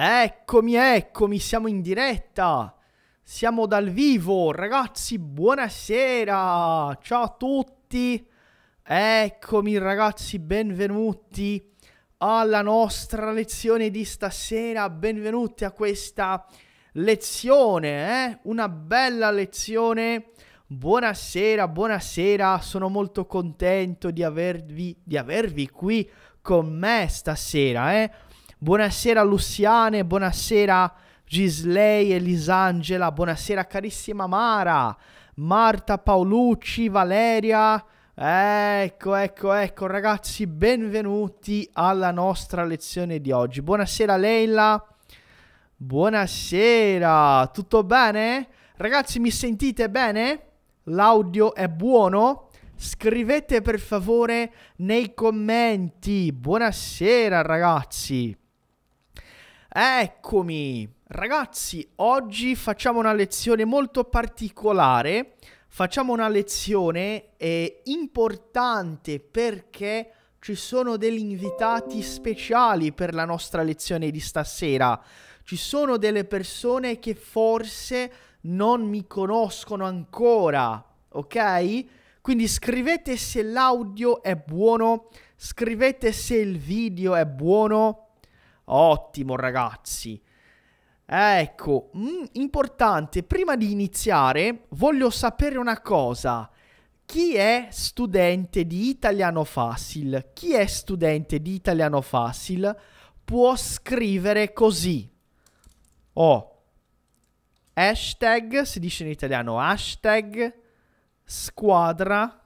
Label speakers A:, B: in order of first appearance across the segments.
A: Eccomi, eccomi, siamo in diretta. Siamo dal vivo, ragazzi, buonasera. Ciao a tutti. Eccomi, ragazzi, benvenuti alla nostra lezione di stasera. Benvenuti a questa lezione, eh? Una bella lezione. Buonasera, buonasera. Sono molto contento di avervi, di avervi qui con me stasera, eh? Buonasera Luciane, buonasera Gisley e Lisangela, buonasera carissima Mara, Marta Paolucci, Valeria. Ecco, ecco, ecco ragazzi, benvenuti alla nostra lezione di oggi. Buonasera Leila. Buonasera, tutto bene? Ragazzi, mi sentite bene? L'audio è buono? Scrivete per favore nei commenti. Buonasera ragazzi. Eccomi! Ragazzi, oggi facciamo una lezione molto particolare, facciamo una lezione eh, importante perché ci sono degli invitati speciali per la nostra lezione di stasera. Ci sono delle persone che forse non mi conoscono ancora, ok? Quindi scrivete se l'audio è buono, scrivete se il video è buono Ottimo ragazzi. Ecco, mh, mm, importante, prima di iniziare voglio sapere una cosa. Chi è studente di italiano facile? Chi è studente di italiano facile può scrivere così. Oh, hashtag, si dice in italiano, hashtag squadra,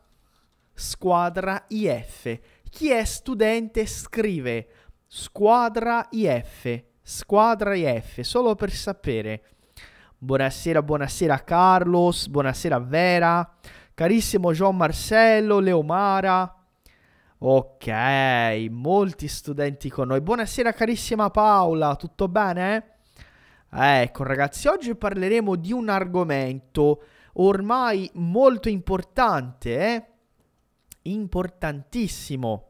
A: squadra IF. Chi è studente scrive Squadra IF. Squadra IF, solo per sapere. Buonasera, buonasera Carlos, buonasera Vera, carissimo Gian Marcello, Leomara. Ok, molti studenti con noi. Buonasera carissima Paola, tutto bene? Ecco ragazzi, oggi parleremo di un argomento ormai molto importante, eh? importantissimo,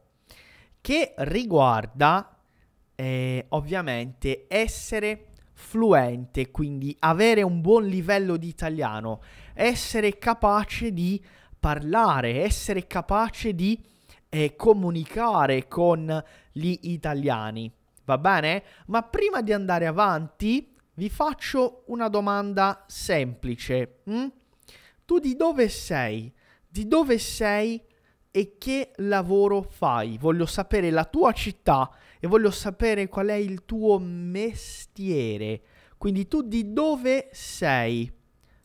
A: che riguarda eh, ovviamente essere fluente, quindi avere un buon livello di italiano, essere capace di parlare, essere capace di eh, comunicare con gli italiani, va bene? Ma prima di andare avanti vi faccio una domanda semplice. Hm? Tu di dove sei? Di dove sei e che lavoro fai? Voglio sapere la tua città e voglio sapere qual è il tuo mestiere. Quindi tu di dove sei?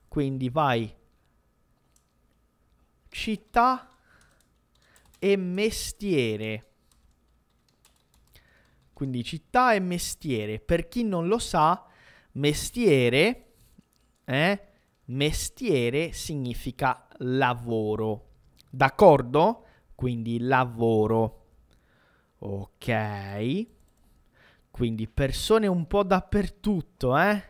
A: Quindi vai città e mestiere. Quindi città e mestiere. Per chi non lo sa, mestiere, eh, mestiere significa lavoro. D'accordo? Quindi lavoro. Ok. Quindi persone un po' dappertutto, eh?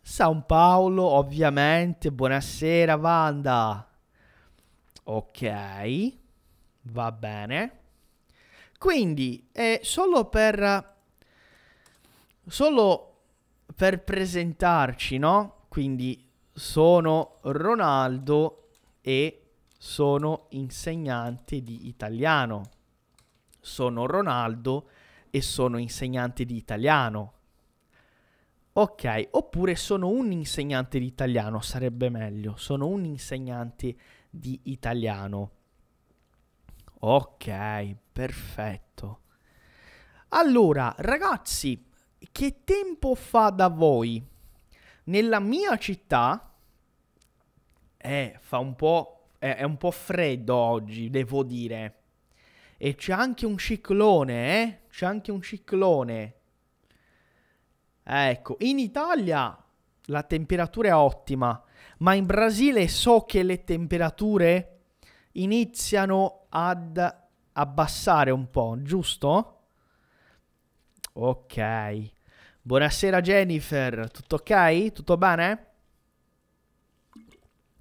A: San Paolo, ovviamente. Buonasera, Wanda. Ok. Va bene. Quindi, eh, solo per... Solo per presentarci, no? Quindi sono Ronaldo e sono insegnante di italiano sono Ronaldo e sono insegnante di italiano. Ok, oppure sono un insegnante di italiano, sarebbe meglio, sono un insegnante di italiano. Ok, perfetto. Allora, ragazzi, che tempo fa da voi? Nella mia città eh, fa un po', eh, è un po' freddo oggi, devo dire. E c'è anche un ciclone, eh? C'è anche un ciclone. Ecco, in Italia la temperatura è ottima, ma in Brasile so che le temperature iniziano ad abbassare un po', giusto? Ok. Buonasera Jennifer, tutto ok? Tutto bene?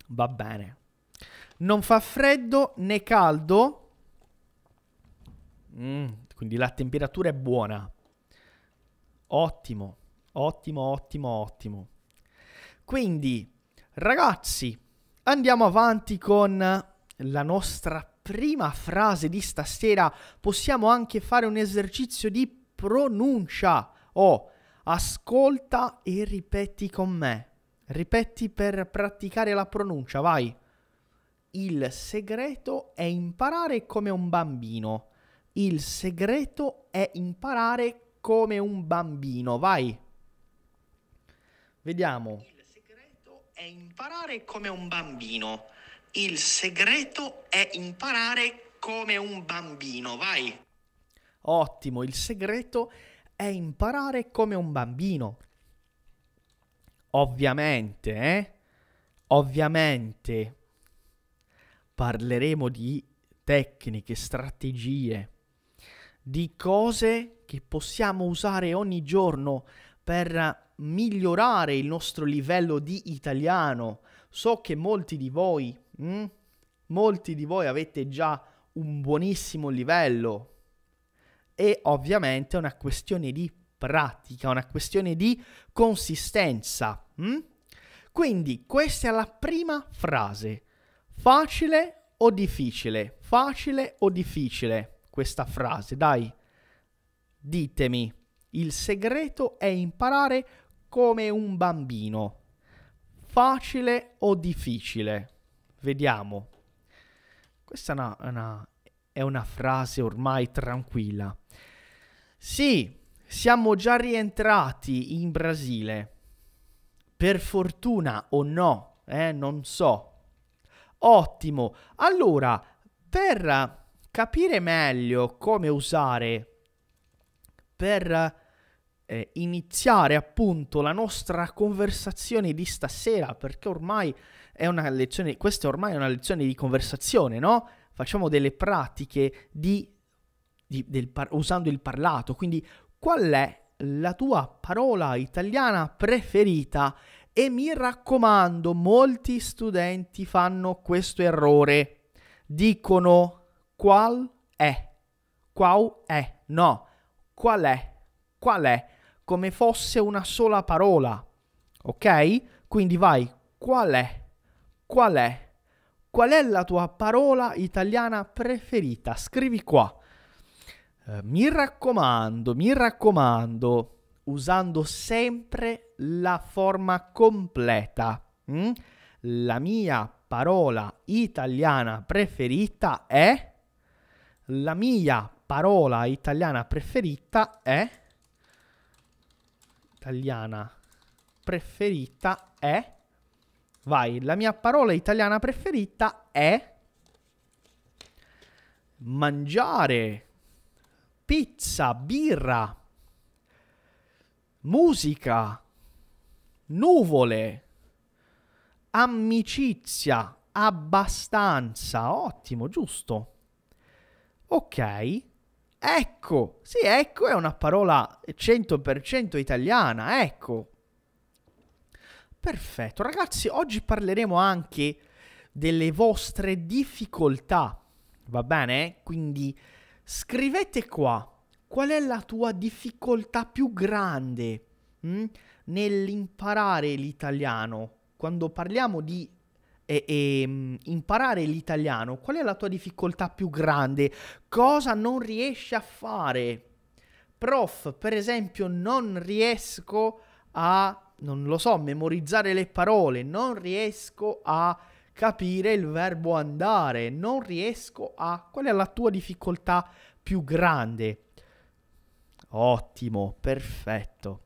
A: Va bene. Non fa freddo né caldo, Mm, quindi la temperatura è buona. Ottimo, ottimo, ottimo, ottimo. Quindi, ragazzi, andiamo avanti con la nostra prima frase di stasera. Possiamo anche fare un esercizio di pronuncia. Oh, ascolta e ripeti con me. Ripeti per praticare la pronuncia, vai. Il segreto è imparare come un bambino. Il segreto è imparare come un bambino. Vai. Vediamo. Il segreto è imparare come un bambino. Il segreto è imparare come un bambino. Vai. Ottimo, il segreto è imparare come un bambino. Ovviamente, eh? Ovviamente parleremo di tecniche, strategie di cose che possiamo usare ogni giorno per migliorare il nostro livello di italiano. So che molti di voi, hm, molti di voi avete già un buonissimo livello e ovviamente è una questione di pratica, una questione di consistenza. Hm? Quindi questa è la prima frase. Facile o difficile? Facile o difficile? questa frase, dai. Ditemi, il segreto è imparare come un bambino. Facile o difficile? Vediamo. Questa è una, una, è una frase ormai tranquilla. Sì, siamo già rientrati in Brasile. Per fortuna o no, eh, non so. Ottimo. Allora, per capire meglio come usare per eh, iniziare appunto la nostra conversazione di stasera, perché ormai è una lezione, questa ormai è una lezione di conversazione, no? Facciamo delle pratiche di, di, par- usando il parlato, quindi qual è la tua parola italiana preferita? E mi raccomando, molti studenti fanno questo errore. Dicono Qual è? Qual è? No, qual è? Qual è? Come fosse una sola parola. Ok? Quindi vai, qual è? Qual è? Qual è la tua parola italiana preferita? Scrivi qua. Eh, mi raccomando, mi raccomando, usando sempre la forma completa. Hm? La mia parola italiana preferita è la mia parola italiana preferita è... Italiana preferita è... Vai, la mia parola italiana preferita è... Mangiare, pizza, birra, musica, nuvole, amicizia, abbastanza, ottimo, giusto. Ok, ecco, sì, ecco è una parola 100% italiana, ecco. Perfetto, ragazzi, oggi parleremo anche delle vostre difficoltà, va bene? Quindi scrivete qua qual è la tua difficoltà più grande mh, mm, nell'imparare l'italiano. Quando parliamo di e, e, mm, imparare l'italiano, qual è la tua difficoltà più grande? Cosa non riesci a fare? Prof, per esempio, non riesco a, non lo so, memorizzare le parole, non riesco a capire il verbo andare, non riesco a... Qual è la tua difficoltà più grande? Ottimo, perfetto.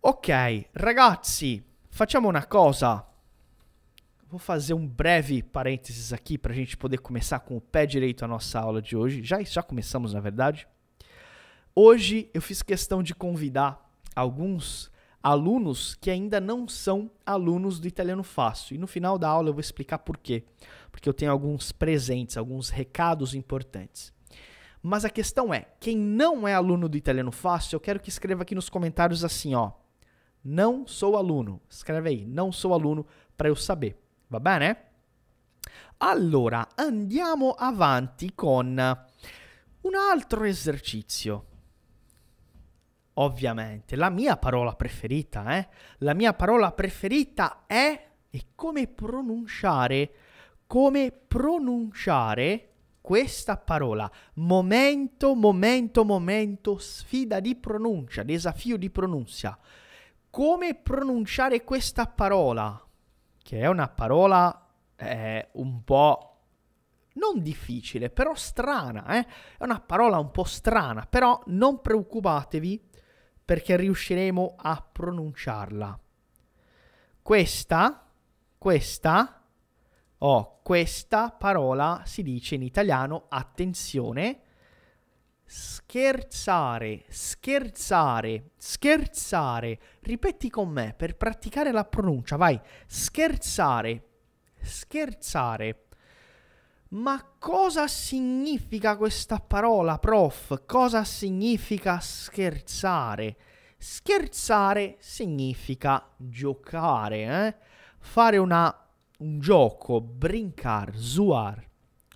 A: Ok, ragazzi, facciamo una cosa. Vou fazer um breve parênteses aqui para a gente poder começar com o pé direito a nossa aula de hoje. Já, já começamos, na verdade. Hoje eu fiz questão de convidar alguns alunos que ainda não são alunos do Italiano Fácil. E no final da aula eu vou explicar por quê. Porque eu tenho alguns presentes, alguns recados importantes. Mas a questão é, quem não é aluno do Italiano Fácil, eu quero que escreva aqui nos comentários assim, ó. Não sou aluno. Escreve aí, não sou aluno, para eu saber. Va bene? Allora, andiamo avanti con un altro esercizio. Ovviamente, la mia parola preferita, eh? La mia parola preferita è e come pronunciare, come pronunciare questa parola. Momento, momento, momento, sfida di pronuncia, desafio di pronuncia. Come pronunciare questa parola? che è una parola eh, un po' non difficile, però strana, eh? è una parola un po' strana, però non preoccupatevi perché riusciremo a pronunciarla. Questa, questa, oh, questa parola si dice in italiano attenzione scherzare, scherzare, scherzare. Ripeti con me per praticare la pronuncia, vai. Scherzare, scherzare. Ma cosa significa questa parola, prof? Cosa significa scherzare? Scherzare significa giocare, eh? Fare una, un gioco, brincar, zuar,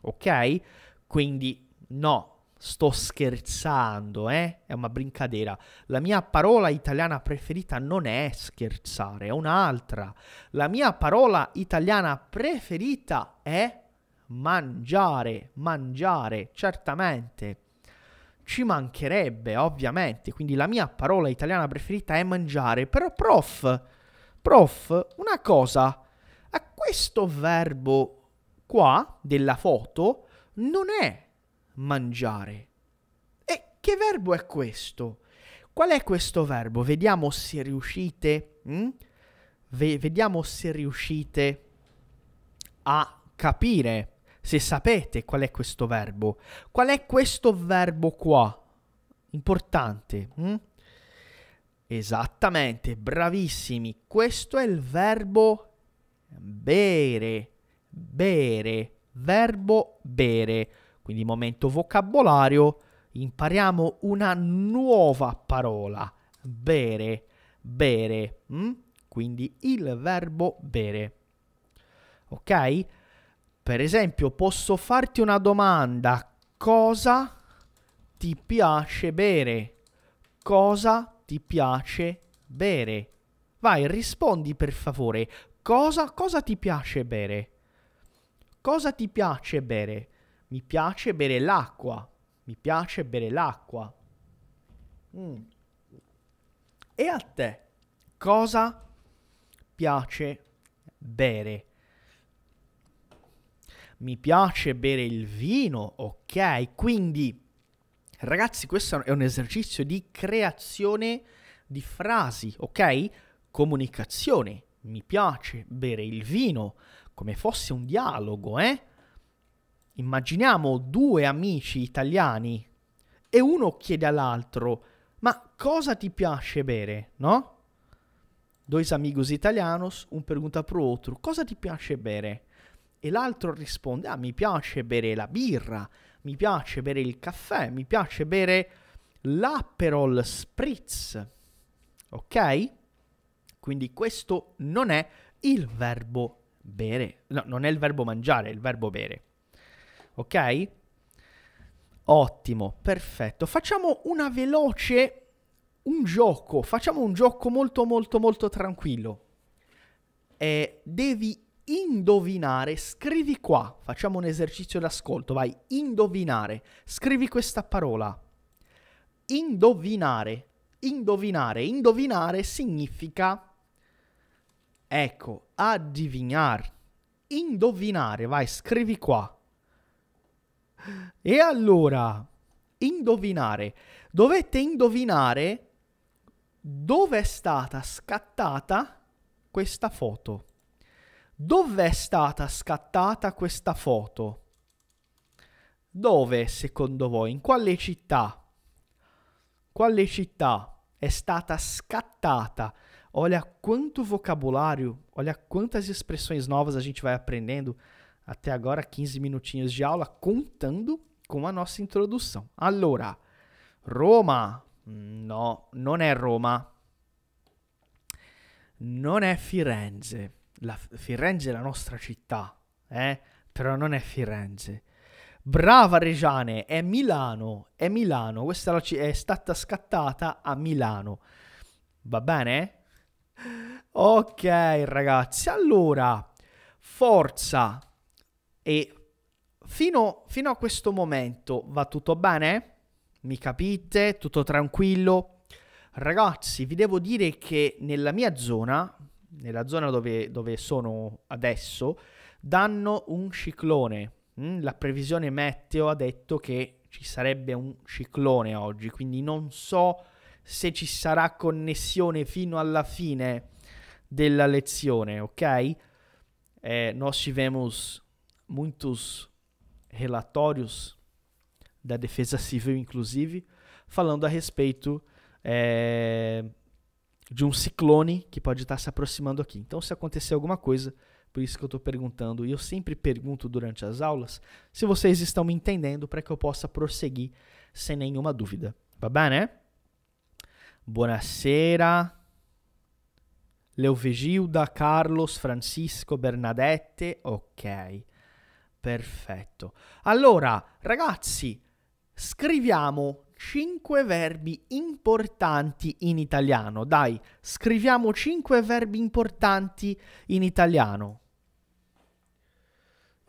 A: ok? Quindi no, Sto scherzando, eh? È una brincadera. La mia parola italiana preferita non è scherzare, è un'altra. La mia parola italiana preferita è mangiare, mangiare, certamente. Ci mancherebbe, ovviamente. Quindi la mia parola italiana preferita è mangiare. Però, prof, prof, una cosa. A questo verbo qua della foto non è mangiare. E che verbo è questo? Qual è questo verbo? Vediamo se riuscite. Mh? Mm? vediamo se riuscite a capire se sapete qual è questo verbo. Qual è questo verbo qua? Importante. Mh? Mm? Esattamente, bravissimi. Questo è il verbo bere. Bere. Verbo bere. Quindi momento vocabolario, impariamo una nuova parola, bere, bere, mh? Mm? quindi il verbo bere. Ok? Per esempio, posso farti una domanda, cosa ti piace bere? Cosa ti piace bere? Vai, rispondi per favore. Cosa, cosa ti piace bere? Cosa ti piace bere? Mi piace bere l'acqua. Mi piace bere l'acqua. Mm. E a te cosa piace bere? Mi piace bere il vino, ok? Quindi, ragazzi, questo è un esercizio di creazione di frasi, ok? Comunicazione. Mi piace bere il vino, come fosse un dialogo, eh? Immaginiamo due amici italiani e uno chiede all'altro, ma cosa ti piace bere, no? Due amigos italianos, un pergunta pro outro, cosa ti piace bere? E l'altro risponde, ah, mi piace bere la birra, mi piace bere il caffè, mi piace bere l'Aperol Spritz. Ok? Quindi questo non è il verbo bere, no, non è il verbo mangiare, è il verbo bere ok? Ottimo, perfetto. Facciamo una veloce, un gioco, facciamo un gioco molto molto molto tranquillo. Eh, devi indovinare, scrivi qua, facciamo un esercizio d'ascolto, vai, indovinare, scrivi questa parola. Indovinare, indovinare, indovinare significa, ecco, adivinar, indovinare, vai, scrivi qua E allora, indovinare. Dovete indovinare dove è stata scattata questa foto. Dove è stata scattata questa foto? Dove, secondo voi, in quale città? Quale città è stata scattata? Olha quanto vocabulário, olha quantas expressões novas a gente vai aprendendo até agora 15 minutinhos de aula contando com a nossa introdução. Allora, Roma. No, non è Roma. Non è Firenze. La Firenze è la nostra città, eh? Però non è Firenze. Brava Regiane, è Milano, è Milano. Questa è stata scattata a Milano. Va bene? Ok, ragazzi. Allora, forza e fino, fino a questo momento va tutto bene? Mi capite? Tutto tranquillo? Ragazzi, vi devo dire che nella mia zona, nella zona dove, dove sono adesso, danno un ciclone. Mm, la previsione meteo ha detto che ci sarebbe un ciclone oggi, quindi non so se ci sarà connessione fino alla fine della lezione, ok? Eh, nos vemos muitos relatórios da Defesa Civil, inclusive, falando a respeito é, de um ciclone que pode estar se aproximando aqui. Então, se acontecer alguma coisa, por isso que eu estou perguntando, e eu sempre pergunto durante as aulas, se vocês estão me entendendo para que eu possa prosseguir sem nenhuma dúvida. Babá, né? Buonasera. Leovigilda, Carlos, Francisco, Bernadette. Ok. Perfetto. Allora, ragazzi, scriviamo 5 verbi importanti in italiano. Dai, scriviamo 5 verbi importanti in italiano.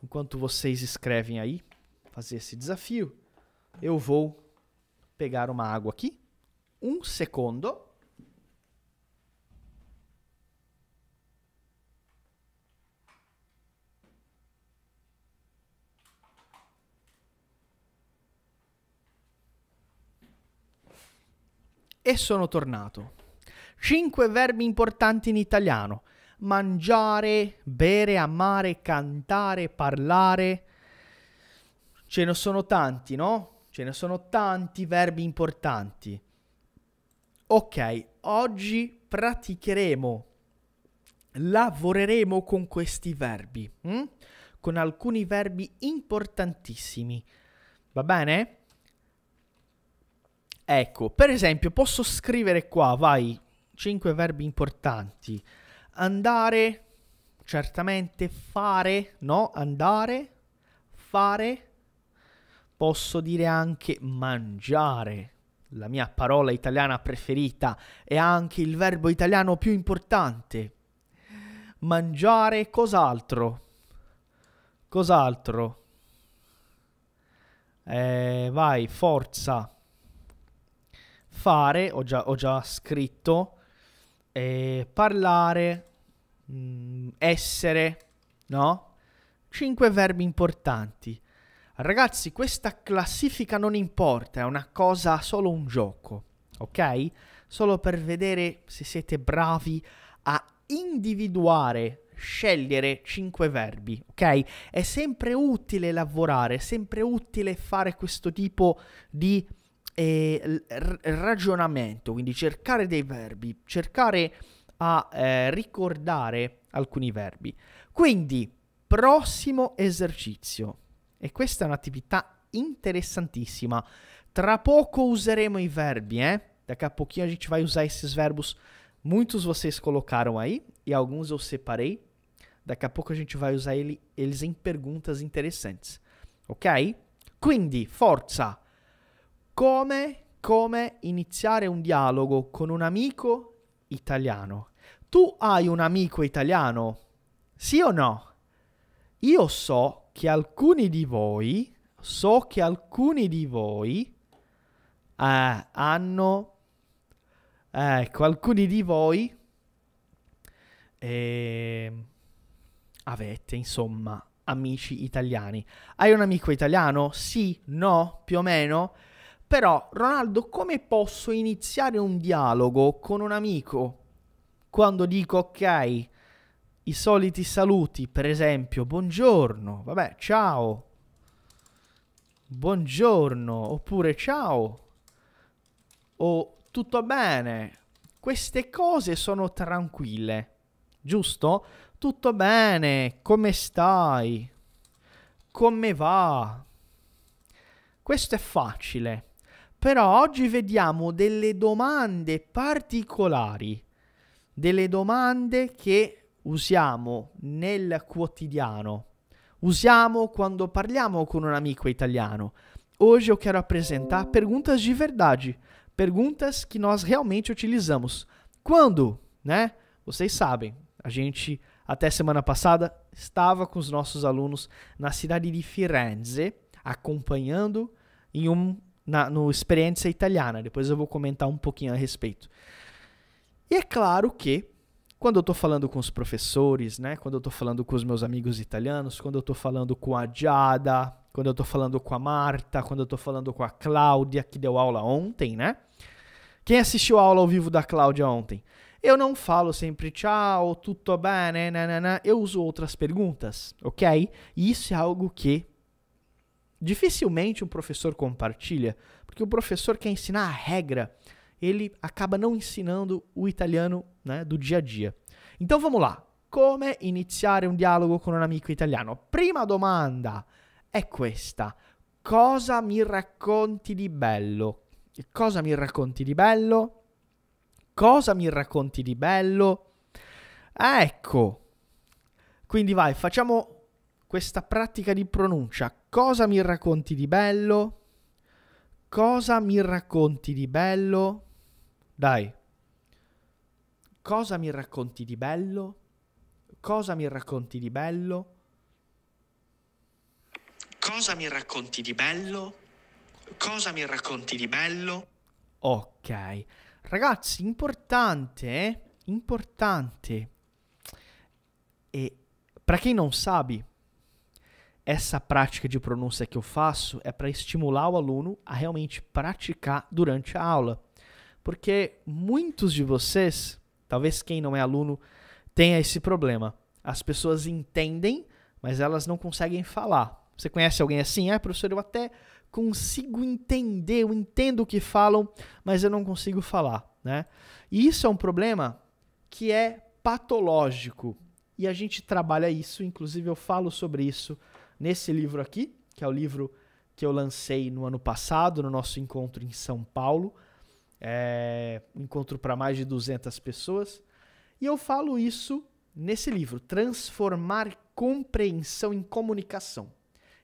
A: Enquanto vocês escrevem aí, fazer esse desafio, eu vou pegar uma água aqui. Um secondo. E sono tornato. Cinque verbi importanti in italiano. Mangiare, bere, amare, cantare, parlare. Ce ne sono tanti, no? Ce ne sono tanti verbi importanti. Ok, oggi praticheremo, lavoreremo con questi verbi, hm? con alcuni verbi importantissimi. Va bene? Ecco, per esempio, posso scrivere qua, vai, 5 verbi importanti. Andare, certamente, fare, no? Andare, fare. Posso dire anche mangiare. La mia parola italiana preferita è anche il verbo italiano più importante. Mangiare cos'altro? Cos'altro? Eh, vai, forza fare, ho già, ho già scritto, eh, parlare, mh, mm, essere, no? Cinque verbi importanti. Ragazzi, questa classifica non importa, è una cosa, solo un gioco, ok? Solo per vedere se siete bravi a individuare, scegliere cinque verbi, ok? È sempre utile lavorare, è sempre utile fare questo tipo di eh, ragionamento, quindi cercare dei verbi, cercare a eh, ricordare alcuni verbi. Quindi, prossimo esercizio. E questa è un'attività interessantissima. Tra poco useremo i verbi, né? Eh? Daqui a pouquinho a gente vai usar esses verbos. Muitos vocês colocaram aí e alguns eu separei. Daqui a pouco a gente vai usar ele, eles em perguntas interessantes. Ok? Quindi, forza! come, come iniziare un dialogo con un amico italiano. Tu hai un amico italiano? Sì o no? Io so che alcuni di voi, so che alcuni di voi eh, hanno, ecco, alcuni di voi eh, avete, insomma, amici italiani. Hai un amico italiano? Sì, no, più o meno? Però, Ronaldo, come posso iniziare un dialogo con un amico quando dico ok, i soliti saluti, per esempio, buongiorno, vabbè, ciao, buongiorno, oppure ciao, o tutto bene. Queste cose sono tranquille, giusto? Tutto bene, come stai? Come va? Questo è facile. Però oggi vediamo delle domande particolari, delle domande che usiamo nel quotidiano, usiamo quando parliamo com um amigo italiano. Hoje eu quero apresentar perguntas de verdade, perguntas que nós realmente utilizamos. Quando, né? Vocês sabem, a gente até semana passada estava com os nossos alunos na cidade de Firenze, acompanhando em um na, no Experiência Italiana. Depois eu vou comentar um pouquinho a respeito. E é claro que, quando eu estou falando com os professores, né, quando eu estou falando com os meus amigos italianos, quando eu estou falando com a Giada, quando eu estou falando com a Marta, quando eu estou falando com a Cláudia, que deu aula ontem, né? Quem assistiu a aula ao vivo da Cláudia ontem? Eu não falo sempre tchau, tutto bene, nanana. Né, né, né, eu uso outras perguntas, ok? E isso é algo que Dificilmente um professor compartilha, porque o professor quer ensinar a regra, ele acaba não ensinando o italiano né, do dia a dia. Então vamos lá. Come iniziare un dialogo con un amico italiano? Prima domanda è questa. Cosa mi racconti di bello? Cosa mi racconti di bello? Cosa mi racconti di bello? ecco. Quindi vai, facciamo questa pratica di pronuncia. Cosa mi racconti di bello? Cosa mi racconti di bello? Dai. Cosa mi racconti di bello? Cosa mi racconti di bello? Cosa mi racconti di bello? Cosa mi racconti di bello? Ok. Ragazzi, importante, eh? importante. E per chi non sabe, essa prática de pronúncia que eu faço é para estimular o aluno a realmente praticar durante a aula. Porque muitos de vocês, talvez quem não é aluno, tenha esse problema. As pessoas entendem, mas elas não conseguem falar. Você conhece alguém assim? Ah, professor, eu até consigo entender, eu entendo o que falam, mas eu não consigo falar, né? E isso é um problema que é patológico. E a gente trabalha isso, inclusive eu falo sobre isso nesse livro aqui, que é o livro que eu lancei no ano passado, no nosso encontro em São Paulo. É, um encontro para mais de 200 pessoas. E eu falo isso nesse livro, Transformar Compreensão em Comunicação.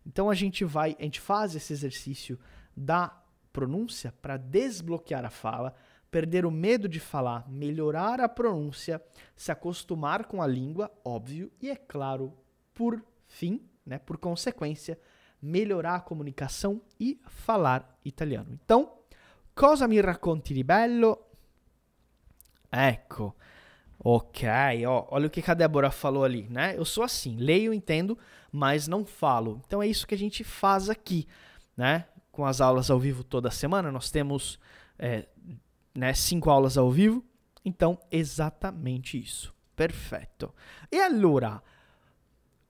A: Então a gente vai, a gente faz esse exercício da pronúncia para desbloquear a fala, perder o medo de falar, melhorar a pronúncia, se acostumar com a língua, óbvio, e é claro, por fim, né? Por consequência, melhorar a comunicação e falar italiano. Então, cosa mi racconti di bello? Ecco. Ok, ó, olha o que a Débora falou ali, né? Eu sou assim, leio, entendo, mas não falo. Então é isso que a gente faz aqui, né? Com as aulas ao vivo toda semana, nós temos é, né, cinco aulas ao vivo. Então, exatamente isso. Perfeito. E allora,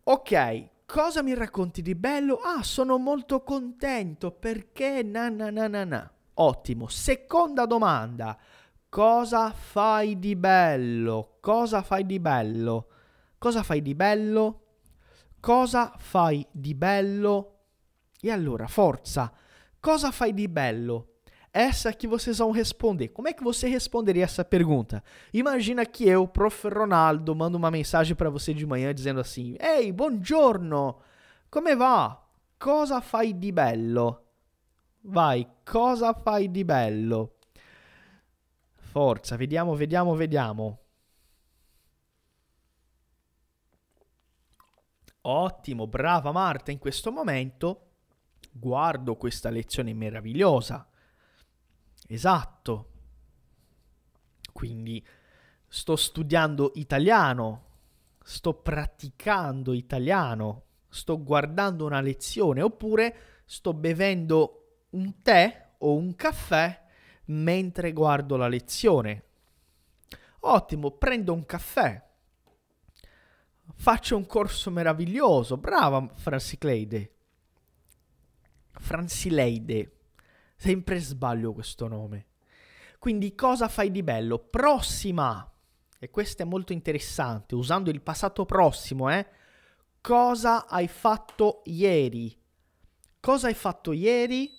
A: ok, Cosa mi racconti di bello? Ah, sono molto contento perché na na na na na. Ottimo. Seconda domanda. Cosa fai di bello? Cosa fai di bello? Cosa fai di bello? Cosa fai di bello? E allora, forza. Cosa fai di bello? essa que vocês vão responder. Como é que você responderia essa pergunta? Imagina que eu, prof. Ronaldo, mando uma mensagem para você de manhã dizendo assim: Ehi, buongiorno! Come va? Cosa fai di bello? Vai, cosa fai di bello? Forza, vediamo, vediamo, vediamo. Ottimo, brava Marta, in questo momento guardo questa lezione meravigliosa Esatto. Quindi sto studiando italiano, sto praticando italiano, sto guardando una lezione oppure sto bevendo un tè o un caffè mentre guardo la lezione. Ottimo, prendo un caffè. Faccio un corso meraviglioso. Brava Francicleide. Francileide. Sempre sbaglio questo nome. Quindi cosa fai di bello? Prossima. E questo è molto interessante, usando il passato prossimo, eh? Cosa hai fatto ieri? Cosa hai fatto ieri?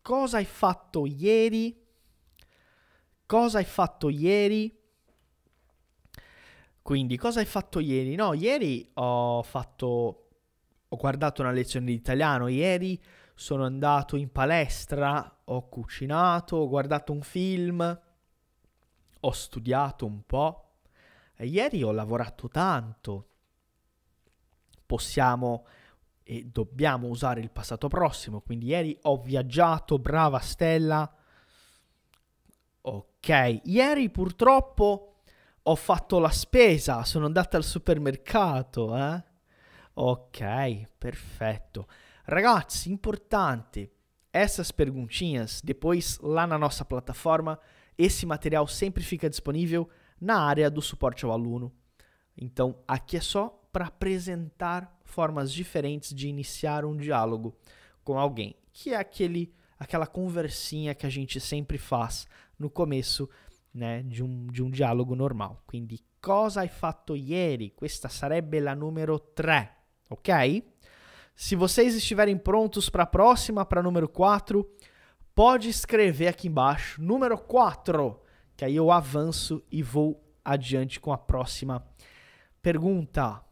A: Cosa hai fatto ieri? Cosa hai fatto ieri? Quindi, cosa hai fatto ieri? No, ieri ho fatto ho guardato una lezione di italiano, ieri sono andato in palestra, ho cucinato, ho guardato un film, ho studiato un po'. E ieri ho lavorato tanto. Possiamo e dobbiamo usare il passato prossimo, quindi ieri ho viaggiato, brava Stella. Ok, ieri purtroppo ho fatto la spesa, sono andata al supermercato, eh? Ok, perfetto. Ragazzi, importante, essas perguntinhas, depois lá na nossa plataforma, esse material sempre fica disponível na área do suporte ao aluno. Então, aqui é só para apresentar formas diferentes de iniciar um diálogo com alguém, que é aquele aquela conversinha que a gente sempre faz no começo, né, de um de um diálogo normal. Quindi cosa hai fatto ieri? Questa sarebbe la numero 3, ok? Se vocês estiverem prontos para a próxima, para número 4, pode escrever aqui embaixo, número 4, que aí eu avanço e vou adiante com a próxima pergunta.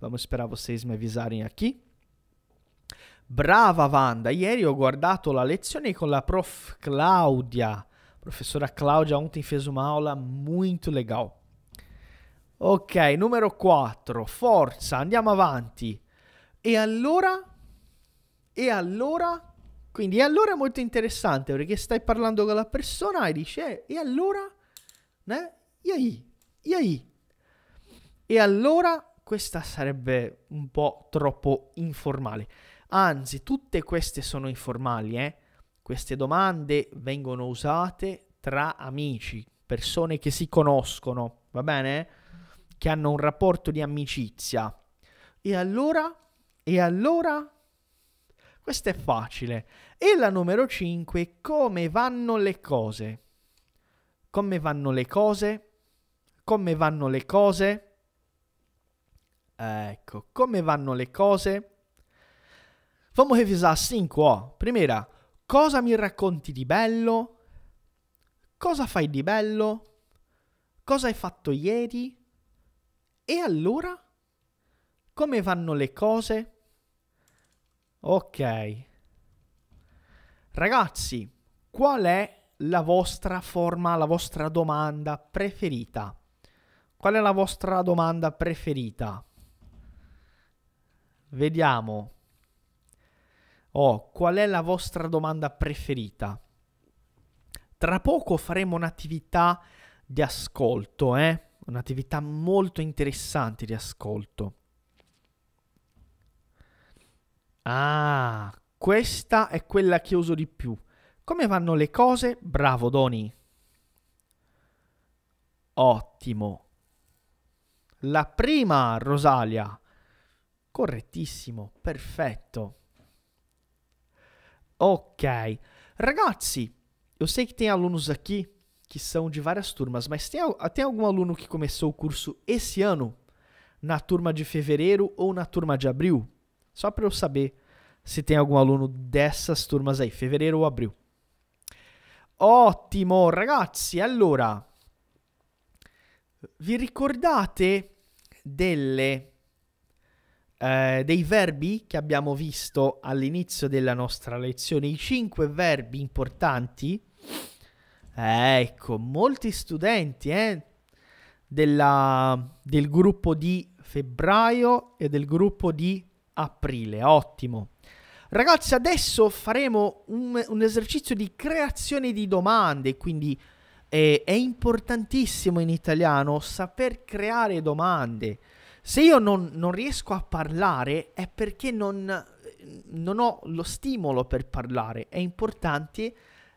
A: Vamos esperar vocês me avisarem aqui. Brava Wanda, ieri ho guardato la lezione con la prof Claudia. Professora Cláudia ontem fez uma aula muito legal. Ok, número 4. Forza, andiamo avanti. E allora? E allora? Quindi e allora è molto interessante perché stai parlando con la persona e dici eh, e allora? Ne? Iai, iai. E allora questa sarebbe un po' troppo informale. Anzi, tutte queste sono informali, eh? Queste domande vengono usate tra amici, persone che si conoscono, va bene? Che hanno un rapporto di amicizia. E allora e allora? Questo è facile. E la numero 5, come vanno le cose? Come vanno le cose? Come vanno le cose? Ecco, come vanno le cose? Vamos revisar 5, Primeira, cosa mi racconti di bello? Cosa fai di bello? Cosa hai fatto ieri? E allora? Come vanno le cose? Ok. Ragazzi, qual è la vostra forma, la vostra domanda preferita? Qual è la vostra domanda preferita? Vediamo. Oh, qual è la vostra domanda preferita? Tra poco faremo un'attività di ascolto, eh? Un'attività molto interessante di ascolto. Ah, questa è quella che uso di più. Come vanno le cose? Bravo, Doni. Ottimo. La prima, Rosalia. Correttissimo, perfetto. Ok. Ragazzi, eu sei que tem alunos aqui que são de várias turmas, mas tem, tem algum aluno que começou o curso esse ano? Na turma de fevereiro ou na turma de abril? Só para eu saber se tem algum aluno dessas turmas aí, fevereiro ou abril. Ottimo, ragazzi. Allora, vi ricordate delle, eh, dei verbi che abbiamo visto all'inizio della nostra lezione? I cinque verbi importanti. Eh, ecco, molti studenti eh, della, del gruppo di febbraio e del gruppo di aprile, ottimo. Ragazzi, adesso faremo un, un esercizio di creazione di domande, quindi eh, è importantissimo in italiano saper creare domande. Se io non, non riesco a parlare è perché non, non, ho lo stimolo per parlare, è importante,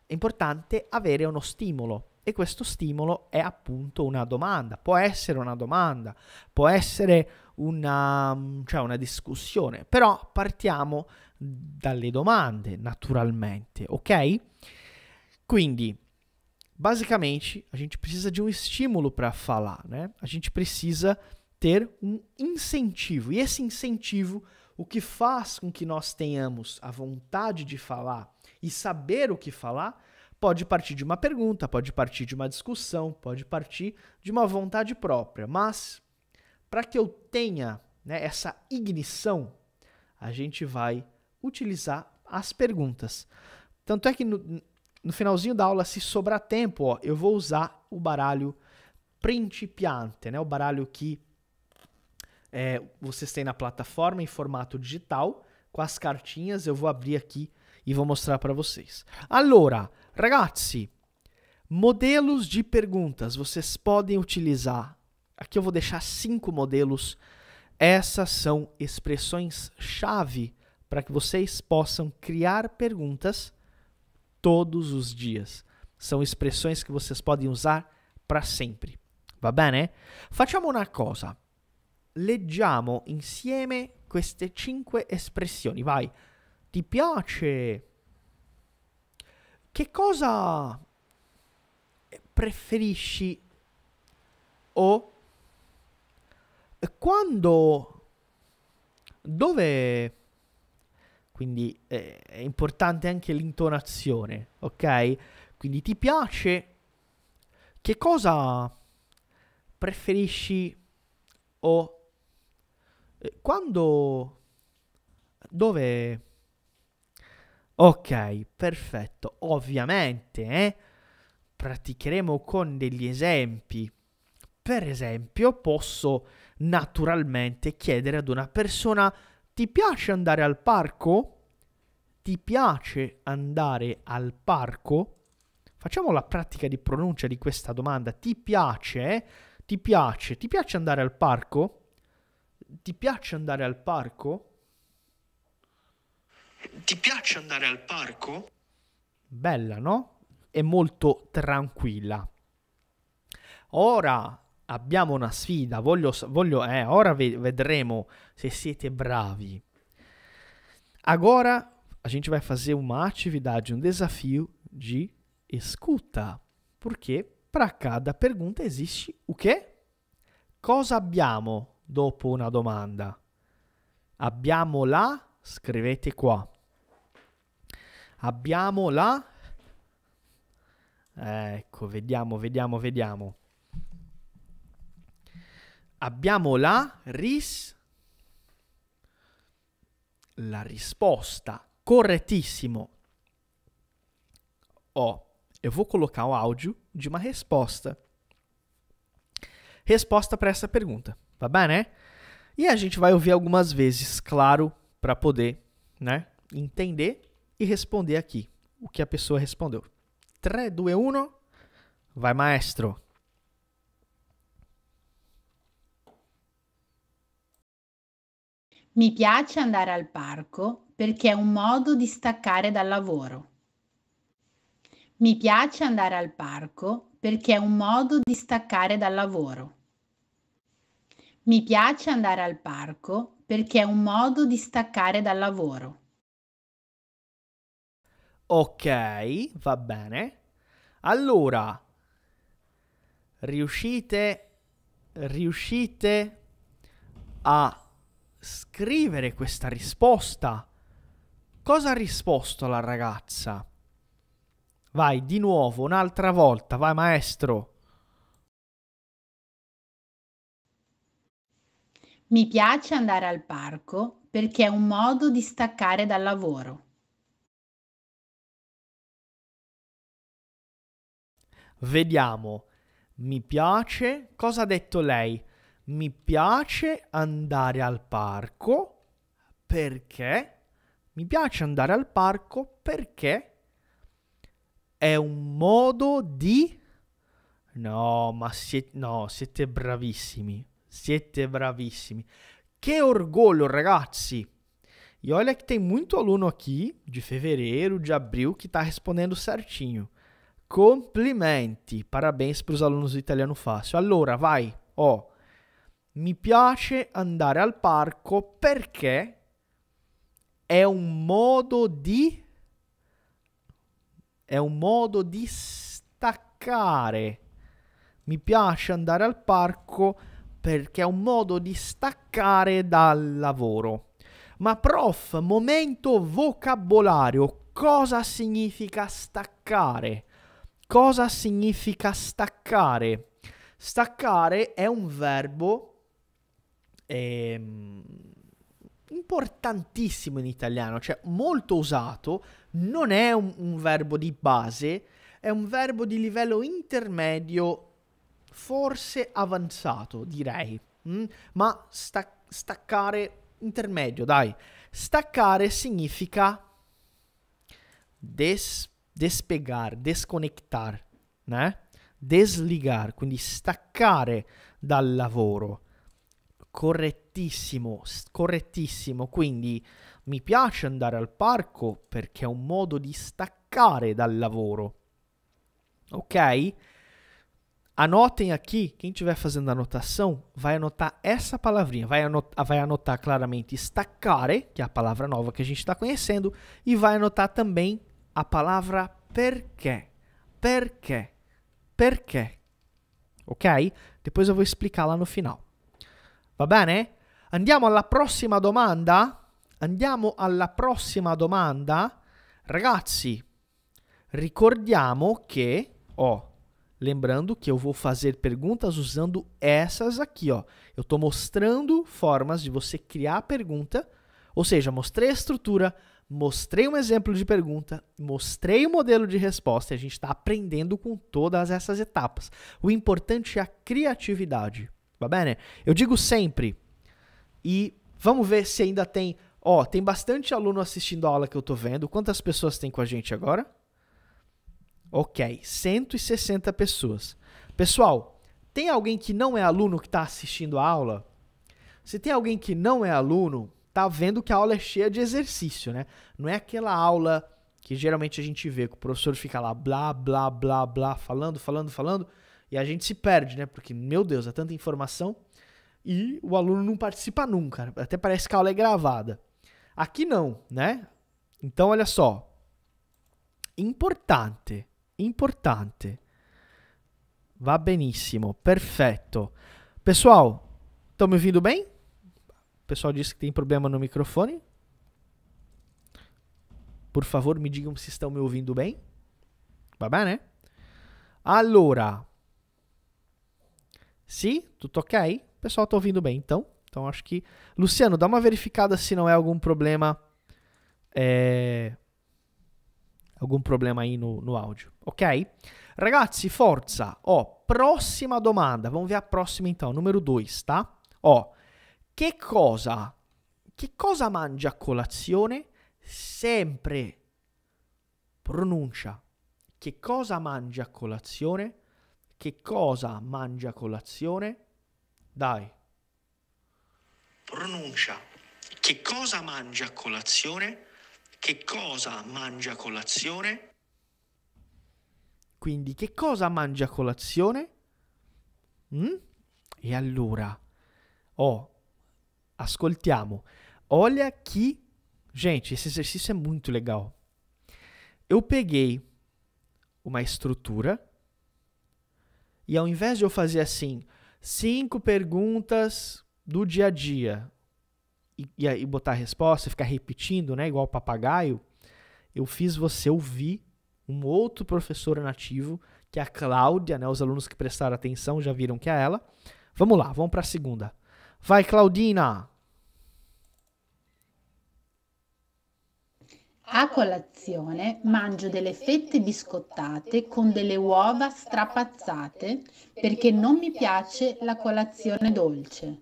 A: è importante avere uno stimolo e questo stimolo è appunto una domanda, può essere una domanda, può essere una, cioè una discussione, però partiamo dalle domande naturalmente, ok? Quindi, basicamente, a gente precisa de um estímulo para falar, né? A gente precisa ter um incentivo. E esse incentivo, o que faz com que nós tenhamos a vontade de falar e saber o que falar, pode partir de uma pergunta, pode partir de uma discussão, pode partir de uma vontade própria, mas para que eu tenha né, essa ignição, a gente vai utilizar as perguntas. Tanto é que no, no finalzinho da aula, se sobrar tempo, ó, eu vou usar o baralho principiante, né, o baralho que é, vocês têm na plataforma em formato digital, com as cartinhas. Eu vou abrir aqui e vou mostrar para vocês. Allora, ragazzi, modelos de perguntas vocês podem utilizar Aqui eu vou deixar cinco modelos. Essas são expressões-chave para que vocês possam criar perguntas todos os dias. São expressões que vocês podem usar para sempre. Va bene? Facciamo una cosa. Leggiamo insieme queste cinque espressioni. Vai. Ti piace? Che cosa preferisci? O quando, dove, quindi eh, è importante anche l'intonazione, ok? Quindi ti piace, che cosa preferisci o eh, quando, dove... Ok, perfetto. Ovviamente, eh, praticheremo con degli esempi. Per esempio, posso naturalmente chiedere ad una persona ti piace andare al parco? Ti piace andare al parco? Facciamo la pratica di pronuncia di questa domanda. Ti piace? Ti piace? Ti piace andare al parco? Ti piace andare al parco? Ti piace andare al parco? Bella, no? È molto tranquilla. Ora, abbiamo una sfida, voglio, voglio eh, ora vedremo se siete bravi. Agora a gente vai fazer uma atividade, um desafio de escuta. Porque para cada pergunta existe o quê? Cosa abbiamo dopo una domanda? Abbiamo la, scrivete qua. Abbiamo la. Eh, ecco, vediamo, vediamo, vediamo. abbiamo la ris la risposta corretíssimo. Ó, eu vou colocar o áudio de uma resposta. Resposta para essa pergunta, tá bem, né? E a gente vai ouvir algumas vezes, claro, para poder, né, entender e responder aqui o que a pessoa respondeu. 3, 2, 1. Vai, maestro.
B: Mi piace andare al parco perché è un modo di staccare dal lavoro. Mi piace andare al parco perché è un modo di staccare dal lavoro. Mi piace andare al parco perché è un modo di staccare dal lavoro.
A: Ok, va bene. Allora, riuscite, riuscite a scrivere questa risposta. Cosa ha risposto la ragazza? Vai, di nuovo, un'altra volta, vai maestro.
B: Mi piace andare al parco perché è un modo di staccare dal lavoro.
A: Vediamo. Mi piace. Cosa ha detto lei? mi piace andare al parco perché mi piace andare al parco perché è un modo di No, ma siete no, siete bravissimi. Siete bravissimi. che orgoglio ragazzi. E olha que tem muito aluno aqui de fevereiro, de abril que está respondendo certinho. Complimenti. Parabéns para os alunos do italiano fácil. Allora, vai. Ó, mi piace andare al parco perché è un modo di è un modo di staccare. Mi piace andare al parco perché è un modo di staccare dal lavoro. Ma prof, momento vocabolario, cosa significa staccare? Cosa significa staccare? Staccare è un verbo ehm, importantissimo in italiano, cioè molto usato, non è un, un verbo di base, è un verbo di livello intermedio, forse avanzato direi, mm? ma sta- staccare intermedio, dai. Staccare significa des- despegar, desconectar, né? desligar, quindi staccare dal lavoro. correttissimo, correttissimo. Quindi mi piace andare al parco perché è un modo di staccare dal lavoro. Ok? Anotem aqui, quem estiver fazendo anotação, vai anotar essa palavrinha, vai anotar, vai anotar claramente estacare, que é a palavra nova que a gente está conhecendo, e vai anotar também a palavra perché. Perché? Perché? Ok? Depois eu vou explicar lá no final. Va bene? Andiamo alla prossima domanda. Andiamo alla prossima domanda. Ragazzi, ricordiamo que, ó, lembrando que eu vou fazer perguntas usando essas aqui, ó. Eu estou mostrando formas de você criar pergunta, ou seja, mostrei a estrutura, mostrei um exemplo de pergunta, mostrei o um modelo de resposta. E a gente está aprendendo com todas essas etapas. O importante é a criatividade. Va bene? Eu digo sempre, e vamos ver se ainda tem. Ó, tem bastante aluno assistindo a aula que eu tô vendo. Quantas pessoas tem com a gente agora? Ok, 160 pessoas. Pessoal, tem alguém que não é aluno que está assistindo a aula? Se tem alguém que não é aluno, tá vendo que a aula é cheia de exercício, né? Não é aquela aula que geralmente a gente vê que o professor fica lá blá blá blá blá falando, falando, falando e a gente se perde, né? Porque, meu Deus, é tanta informação e o aluno não participa nunca. Até parece que a aula é gravada. Aqui não, né? Então, olha só. Importante, importante. Vá benissimo, perfeito. Pessoal, estão me ouvindo bem? O pessoal disse que tem problema no microfone. Por favor, me digam se estão me ouvindo bem. Vai né? Allora, se tu toca aí, o pessoal tá ouvindo bem, então. Então acho que. Luciano, dá uma verificada se não é algum problema. É... Algum problema aí no, no áudio, ok? Ragazzi, forza! Ó, próxima domanda. Vamos ver a próxima então, número 2, tá? Ó, che cosa? Che cosa mangia a colazione? Sempre pronuncia. Che cosa mangia a colazione? che cosa mangia a colazione? Dai. Pronuncia. Che cosa mangia a colazione? Che cosa mangia a colazione? Quindi che cosa mangia a colazione? Mm? E allora, oh, ascoltiamo. Olha chi... Gente, esse exercício é muito legal. Eu peguei uma estrutura E ao invés de eu fazer assim, cinco perguntas do dia a dia e, e botar a resposta, e ficar repetindo, né, igual papagaio, eu fiz você ouvir um outro professor nativo, que é a Cláudia, né, os alunos que prestaram atenção já viram que é ela. Vamos lá, vamos para a segunda. Vai, Claudina!
B: A colazione mangio delle fette biscottate con delle uova strapazzate perché non mi piace la colazione dolce.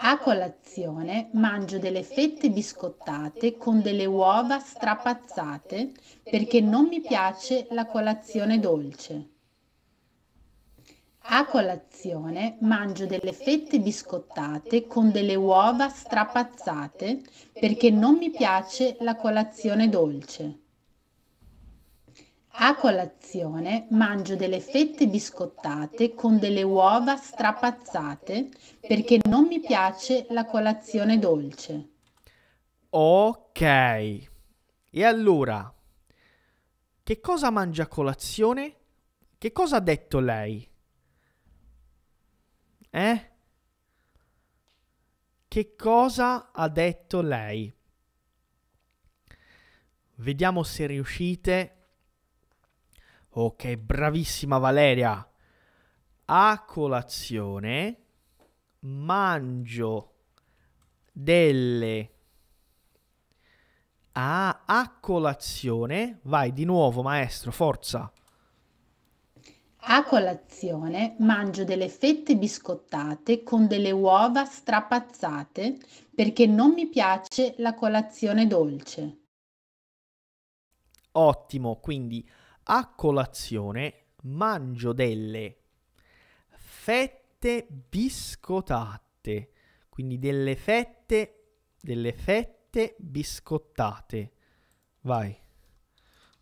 B: A colazione mangio delle fette biscottate con delle uova strapazzate perché non mi piace la colazione dolce. A colazione mangio delle fette biscottate con delle uova strapazzate perché non mi piace la colazione dolce. A colazione mangio delle fette biscottate con delle uova strapazzate perché non mi piace la colazione dolce.
A: Ok. E allora, che cosa mangia a colazione? Che cosa ha detto lei? Eh? Che cosa ha detto lei? Vediamo se riuscite. Ok, bravissima Valeria. A colazione mangio delle... Ah, a colazione. Vai di nuovo, maestro, forza.
B: A colazione mangio delle fette biscottate con delle uova strapazzate perché non mi piace la colazione dolce.
A: Ottimo, quindi a colazione mangio delle fette biscottate, quindi delle fette, delle fette biscottate. Vai.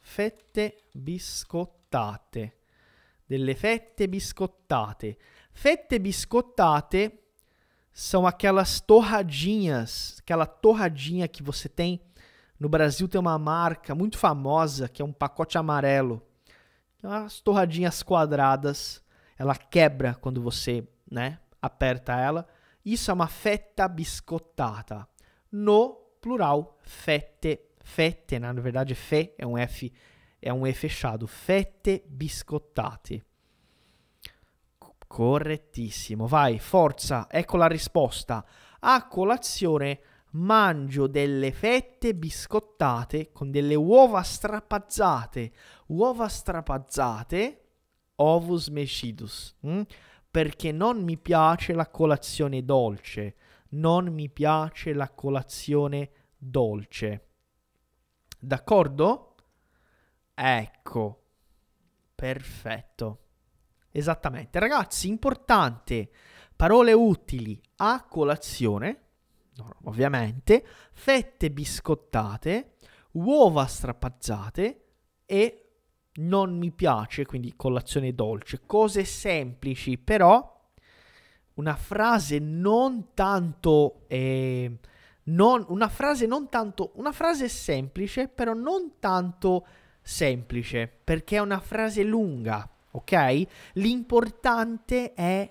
A: Fette biscottate. delle fette biscottate. Fette biscottate são aquelas torradinhas, aquela torradinha que você tem. No Brasil tem uma marca muito famosa que é um pacote amarelo. É As torradinhas quadradas, ela quebra quando você, né, aperta ela. Isso é uma fetta biscottata. No plural, fette, fette, né, na verdade, fe é um F e a un E fechado. Fette biscottate. Correttissimo. Vai, forza. Ecco la risposta. A colazione mangio delle fette biscottate con delle uova strapazzate. Uova strapazzate, ovus mecidus. Mm? Perché non mi piace la colazione dolce. Non mi piace la colazione dolce. D'accordo? Ecco, perfetto. Esattamente. Ragazzi, importante, parole utili a colazione, ovviamente, fette biscottate, uova strapazzate e non mi piace, quindi colazione dolce, cose semplici, però una frase non tanto eh, non, una frase non tanto una frase semplice, però non tanto semplice, perché è una frase lunga, ok? L'importante è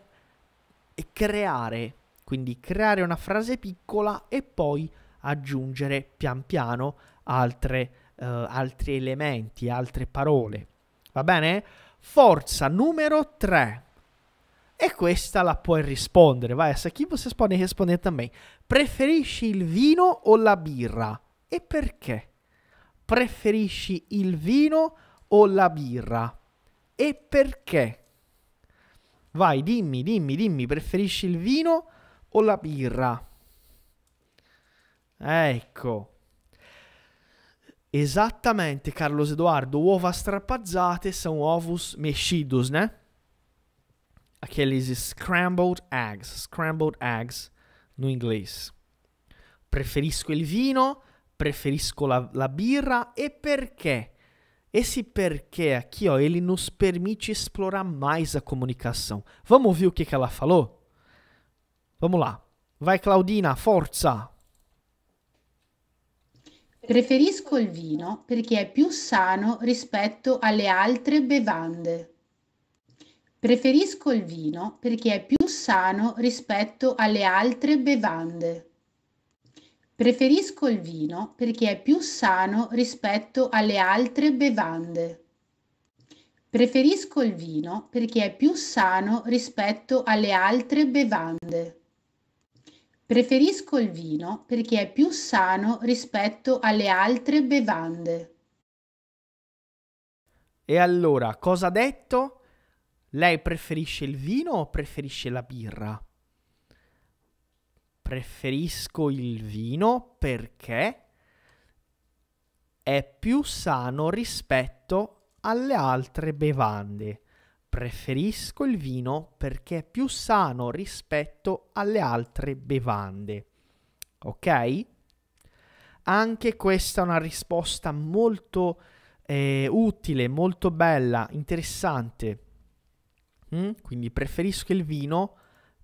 A: creare, quindi creare una frase piccola e poi aggiungere pian piano altre, eh, altri elementi, altre parole. Va bene? Forza numero 3. E questa la puoi rispondere. Vai, a chi rispondere, rispondete a me. Preferisci il vino o la birra? E perché? preferisci il vino o la birra? E perché? Vai, dimmi, dimmi, dimmi, preferisci il vino o la birra? Ecco. Esattamente, Carlos Edoardo, uova strappazzate sono ovos mescidus, né? Aqueles scrambled eggs, scrambled eggs no inglese. Preferisco il vino preferisco la, la birra e perché? Esse perché aqui, ó, ele nos permite explorar mais a comunicação. Vamos ouvir o que, que ela falou? Vamos lá. Vai, Claudina, forza!
B: Preferisco il vino perché è più sano rispetto alle altre bevande. Preferisco il vino perché è più sano rispetto alle altre bevande. Preferisco il vino perché è più sano rispetto alle altre bevande. Preferisco il vino perché è più sano rispetto alle altre bevande. Preferisco il vino perché è più sano rispetto alle altre bevande.
A: E allora, cosa ha detto? Lei preferisce il vino o preferisce la birra? preferisco il vino perché è più sano rispetto alle altre bevande. Preferisco il vino perché è più sano rispetto alle altre bevande. Ok? Anche questa è una risposta molto eh, utile, molto bella, interessante. Mm? Quindi preferisco il vino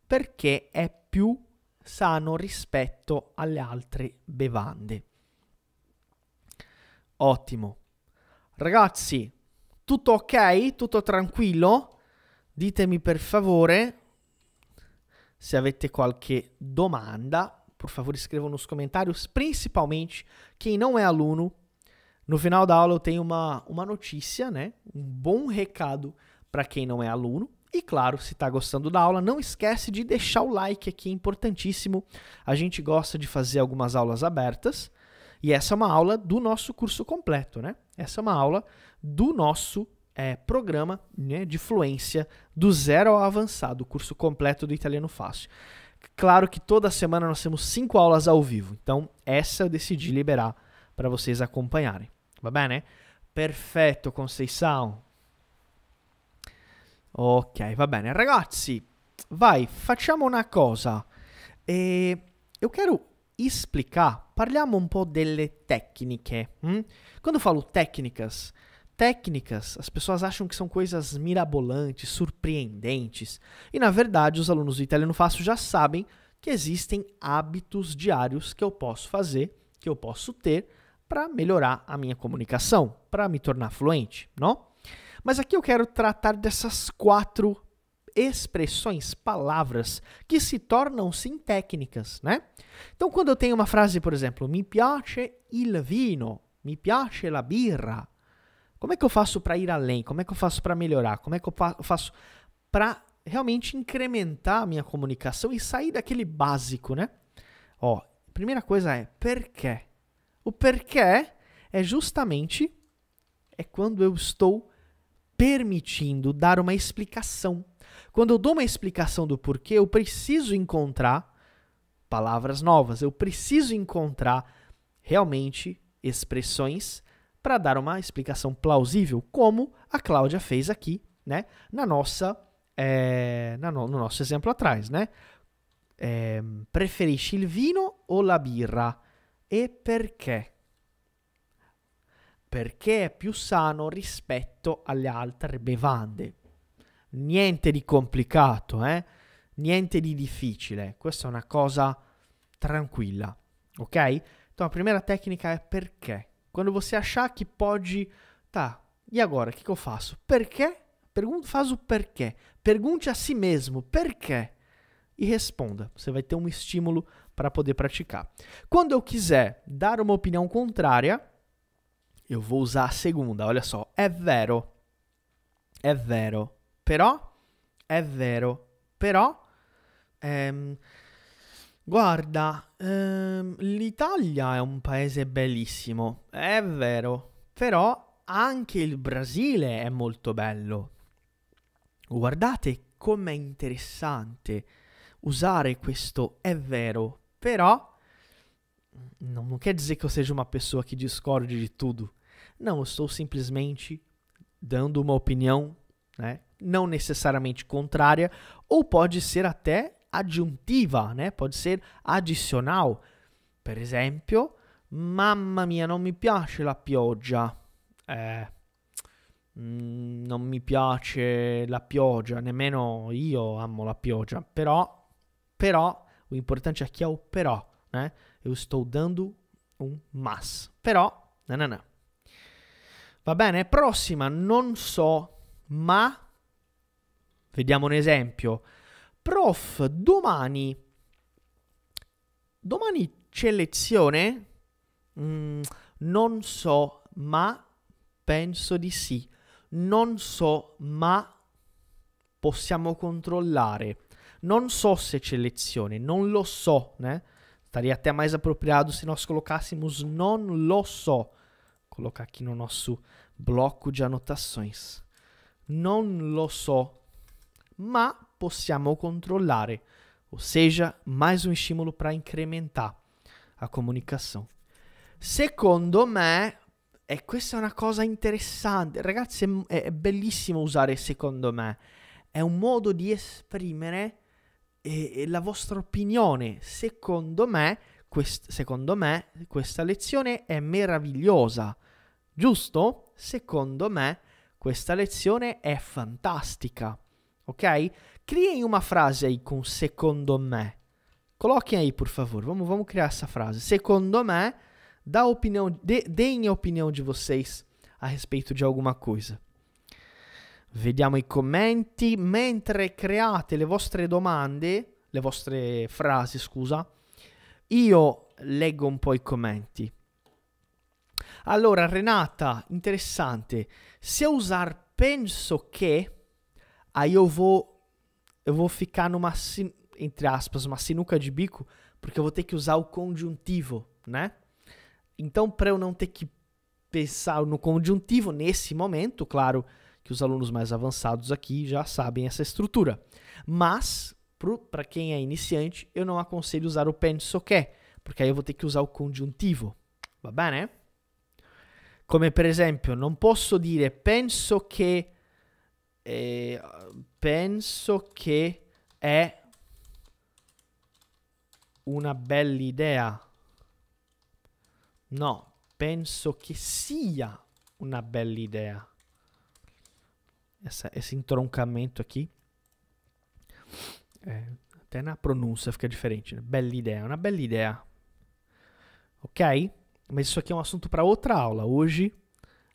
A: perché è più sano rispetto alle altre bevande. Ottimo. Ragazzi, tutto ok? Tutto tranquillo? Ditemi per favore se avete qualche domanda. Por favor, escrevam nos comentários. Principalmente quem não é aluno. No final da aula eu tenho uma, uma notícia, né? Um bom recado para quem não é aluno. E claro, se está gostando da aula, não esquece de deixar o like aqui, é importantíssimo. A gente gosta de fazer algumas aulas abertas e essa é uma aula do nosso curso completo, né? Essa é uma aula do nosso é, programa né, de fluência do zero ao avançado, o curso completo do Italiano Fácil. Claro que toda semana nós temos cinco aulas ao vivo, então essa eu decidi liberar para vocês acompanharem. Va tá bene? Né? Perfeito, Conceição! Ok, va bene. Ragazzi, vai, facciamo una cosa. E eu quero explicar, parliamo un po' delle tecniche. Hm? Quando eu falo técnicas, técnicas, as pessoas acham que são coisas mirabolantes, surpreendentes. E na verdade, os alunos do Italiano Fácil já sabem que existem hábitos diários que eu posso fazer, que eu posso ter para melhorar a minha comunicação, para me tornar fluente, não? Mas aqui eu quero tratar dessas quatro expressões, palavras que se tornam sintécnicas, né? Então, quando eu tenho uma frase, por exemplo, mi piace il vino, mi piace la birra, como é que eu faço para ir além? Como é que eu faço para melhorar? Como é que eu faço para realmente incrementar a minha comunicação e sair daquele básico, né? Ó, a primeira coisa é porquê. O porquê é justamente é quando eu estou permitindo dar uma explicação. Quando eu dou uma explicação do porquê, eu preciso encontrar palavras novas, eu preciso encontrar realmente expressões para dar uma explicação plausível, como a Cláudia fez aqui, né, na nossa, é, na no, no, nosso exemplo atrás, né? É, eh, preferisci il vino o la birra? E perché? perché è più sano rispetto alle altre bevande. Niente di complicato, eh? niente di difficile, questa è una cosa tranquilla, ok? Então, la prima tecnica è perché. Quando você achar che pode, tá, e agora, o che faccio? Perché? Pergunta, faz o perché. Pergunte a si mesmo, perché? E responda. Você vai ter um estímulo para poder praticar. Quando eu quiser dar uma opinião contrária, Eu vou usar a segunda, olha só. É vero. É vero. Però. È vero. Però. Ehm, guarda, ehm, l'Italia è un paese bellissimo. È vero. Però anche il Brasile è molto bello. Guardate com'è interessante usare questo è vero, però non não dire che que eu seja uma pessoa que discorde de Não, eu estou simplesmente dando uma opinião, né? Não necessariamente contrária, ou pode ser até adjuntiva, né? Pode ser adicional. Por exemplo, mamma mia, não mi piace la pioggia. Não eh, mm, non mi piace la pioggia, nemmeno io amo la pioggia, però, però, o importante aqui é, é o però, né? Eu estou dando um mas. Però, não, não, não. Va bene, prossima non so, ma vediamo un esempio. Prof, domani domani c'è lezione? Mm, non so, ma penso di sì. Non so, ma possiamo controllare. Non so se c'è lezione, non lo so, né? Eh. a até mais appropriato se non scolocassimo non lo so coloca aqui no nosso bloco de anotações. Non lo so, ma possiamo controllare, ou seja, mais um estímulo para incrementar a comunicação. Secondo me, e questa è una cosa interessante, ragazzi, è, è bellissimo usare secondo me, è un modo di esprimere eh, la vostra opinione. Secondo me, quest- secondo me, questa lezione è meravigliosa. Giusto? Secondo me questa lezione è fantastica. Ok? Criem una frase aí com secondo me. Coloquem aí, por favor. Vamos, vamos criar essa frase. Secondo me, dá opinião, de, deem a opinião de vocês a respeito di alguma coisa. Vediamo i commenti. Mentre create le vostre domande, le vostre frasi, scusa, io leggo un po' i commenti. Allora, Renata, interessante. Se eu usar penso que, aí eu vou, eu vou ficar numa, entre aspas, uma sinuca de bico, porque eu vou ter que usar o conjuntivo, né? Então, para eu não ter que pensar no conjuntivo nesse momento, claro que os alunos mais avançados aqui já sabem essa estrutura. Mas, para quem é iniciante, eu não aconselho usar o penso que, porque aí eu vou ter que usar o conjuntivo. Va bene? Come per esempio, non posso dire penso che... Eh, penso che è una bella idea. No, penso che sia una bella idea. Esse entroncamento aqui. É, eh, até una pronuncia che è differente Bela ideia, uma bela ideia. Ok? Mas isso aqui é um assunto para outra aula. Hoje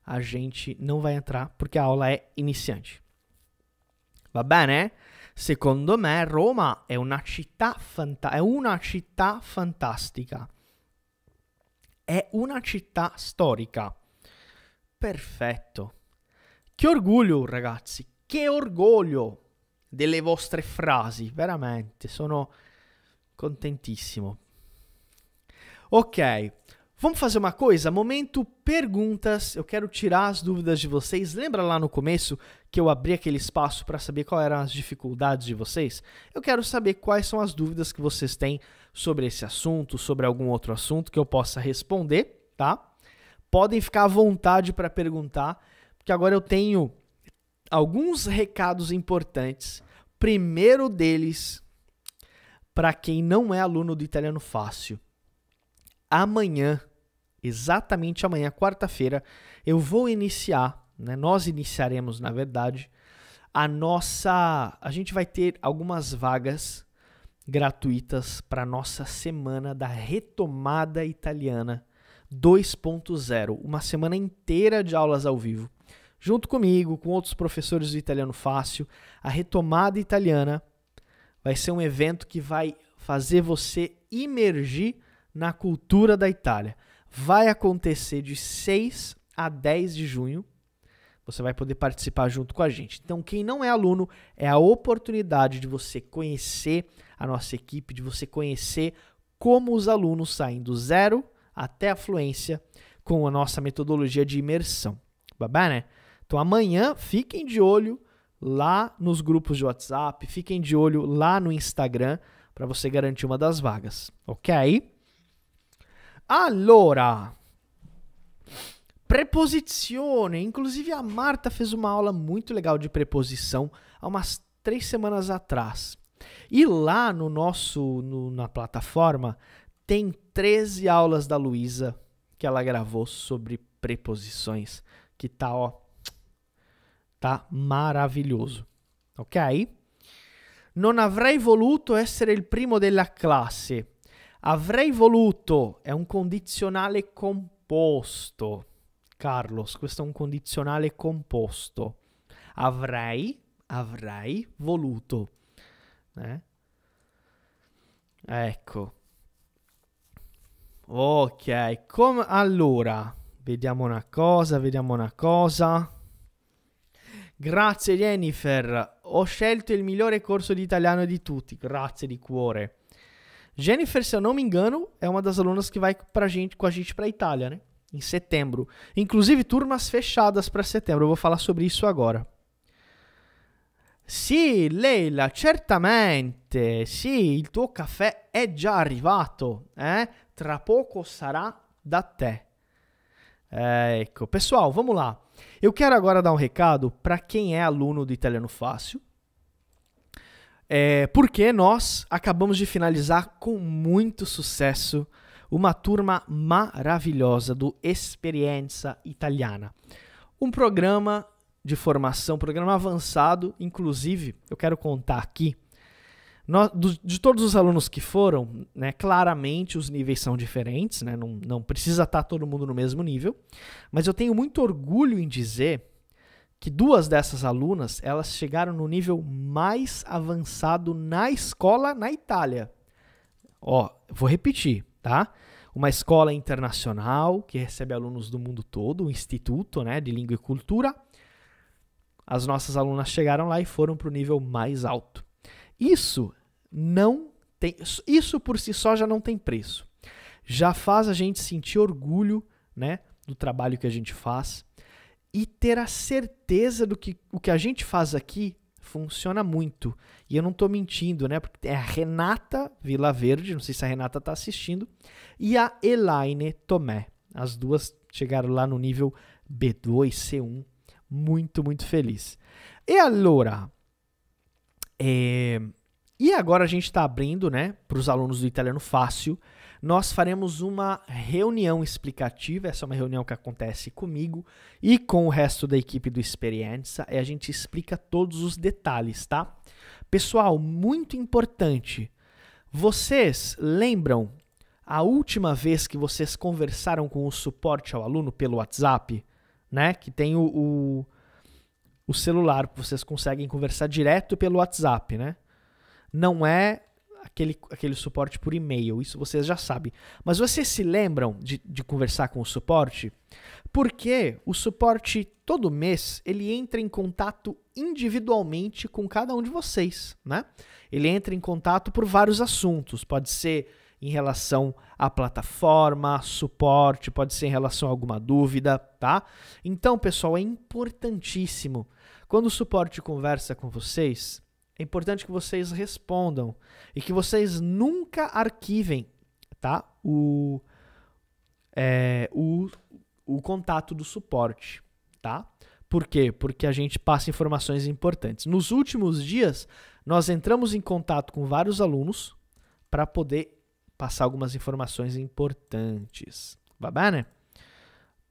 A: a gente non vai entrar perché a aula è iniziante. Va bene? Secondo me Roma è una città, fanta- è una città fantastica. È una città storica. Perfetto. Che orgoglio, ragazzi. Che orgoglio delle vostre frasi. Veramente, sono contentissimo. Ok. Vamos fazer uma coisa? Momento perguntas. Eu quero tirar as dúvidas de vocês. Lembra lá no começo que eu abri aquele espaço para saber quais eram as dificuldades de vocês? Eu quero saber quais são as dúvidas que vocês têm sobre esse assunto, sobre algum outro assunto que eu possa responder, tá? Podem ficar à vontade para perguntar, porque agora eu tenho alguns recados importantes. Primeiro deles, para quem não é aluno do Italiano Fácil amanhã, exatamente amanhã, quarta-feira, eu vou iniciar, né, nós iniciaremos, na verdade, a nossa. A gente vai ter algumas vagas gratuitas para a nossa semana da retomada italiana 2.0, uma semana inteira de aulas ao vivo. Junto comigo, com outros professores do Italiano Fácil, a Retomada Italiana vai ser um evento que vai fazer você imergir na cultura da Itália. Vai acontecer de 6 a 10 de junho. Você vai poder participar junto com a gente. Então, quem não é aluno, é a oportunidade de você conhecer a nossa equipe, de você conhecer como os alunos saem do zero até a fluência com a nossa metodologia de imersão. Babá, né? Então, amanhã, fiquem de olho lá nos grupos de WhatsApp, fiquem de olho lá no Instagram para você garantir uma das vagas, ok? Allora, preposizione. Inclusive a Marta fez uma aula muito legal de preposição há umas três semanas atrás. E lá no nosso no, na plataforma tem 13 aulas da Luísa que ela gravou sobre preposições, que tá ó, tá maravilhoso. Ok? Non avrei voluto essere il primo della classe. Avrei voluto, è un condizionale composto. Carlos, questo è un condizionale composto. Avrei, avrei voluto. Eh? Ecco. Ok, come allora, vediamo una cosa, vediamo una cosa. Grazie Jennifer, ho scelto il migliore corso di italiano di tutti, grazie di cuore. Jennifer, se eu não me engano, é uma das alunas que vai pra gente, com a gente para Itália, né? Em setembro. Inclusive turmas fechadas para setembro. Eu vou falar sobre isso agora. Sì, Leila, certamente. Sì, il tuo caffè è già arrivato. Eh? Tra poco sarà da te. É, ecco, pessoal, vamos lá. Eu quero agora dar um recado para quem é aluno do Italiano Fácil é, porque nós acabamos de finalizar com muito sucesso uma turma maravilhosa do Experiência Italiana. Um programa de formação, programa avançado, inclusive, eu quero contar aqui, nós, do, de todos os alunos que foram, né, claramente os níveis são diferentes, né, não, não precisa estar tá todo mundo no mesmo nível, mas eu tenho muito orgulho em dizer que duas dessas alunas, elas chegaram no nível mais avançado na escola na Itália. Ó, vou repetir, tá? Uma escola internacional que recebe alunos do mundo todo, um instituto, né, de língua e cultura. As nossas alunas chegaram lá e foram para o nível mais alto. Isso não tem, isso por si só já não tem preço. Já faz a gente sentir orgulho, né, do trabalho que a gente faz e ter a certeza do que o que a gente faz aqui funciona muito. E eu não estou mentindo, né? Porque é a Renata Vila Verde, não sei se a Renata está assistindo, e a Elaine Tomé. As duas chegaram lá no nível B2, C1. Muito, muito feliz. E allora, é... e agora a gente está abrindo, né, para os alunos do Italiano Fácil nós faremos uma reunião explicativa. Essa é uma reunião que acontece comigo e com o resto da equipe do Experiência. E a gente explica todos os detalhes, tá? Pessoal, muito importante. Vocês lembram a última vez que vocês conversaram com o suporte ao aluno pelo WhatsApp, né? Que tem o, o, o celular, vocês conseguem conversar direto pelo WhatsApp, né? Não é aquele, aquele suporte por e-mail, isso vocês já sabem. Mas vocês se lembram de, de conversar com o suporte? Porque o suporte, todo mês, ele entra em contato individualmente com cada um de vocês, né? Ele entra em contato por vários assuntos, pode ser em relação à plataforma, suporte, pode ser em relação a alguma dúvida, tá? Então, pessoal, é importantíssimo. Quando o suporte conversa com vocês, é importante que vocês respondam e que vocês nunca arquivem, tá? O, é, o, o contato do suporte, tá? Por quê? Porque a gente passa informações importantes. Nos últimos dias, nós entramos em contato com vários alunos para poder passar algumas informações importantes. Va bene? Né?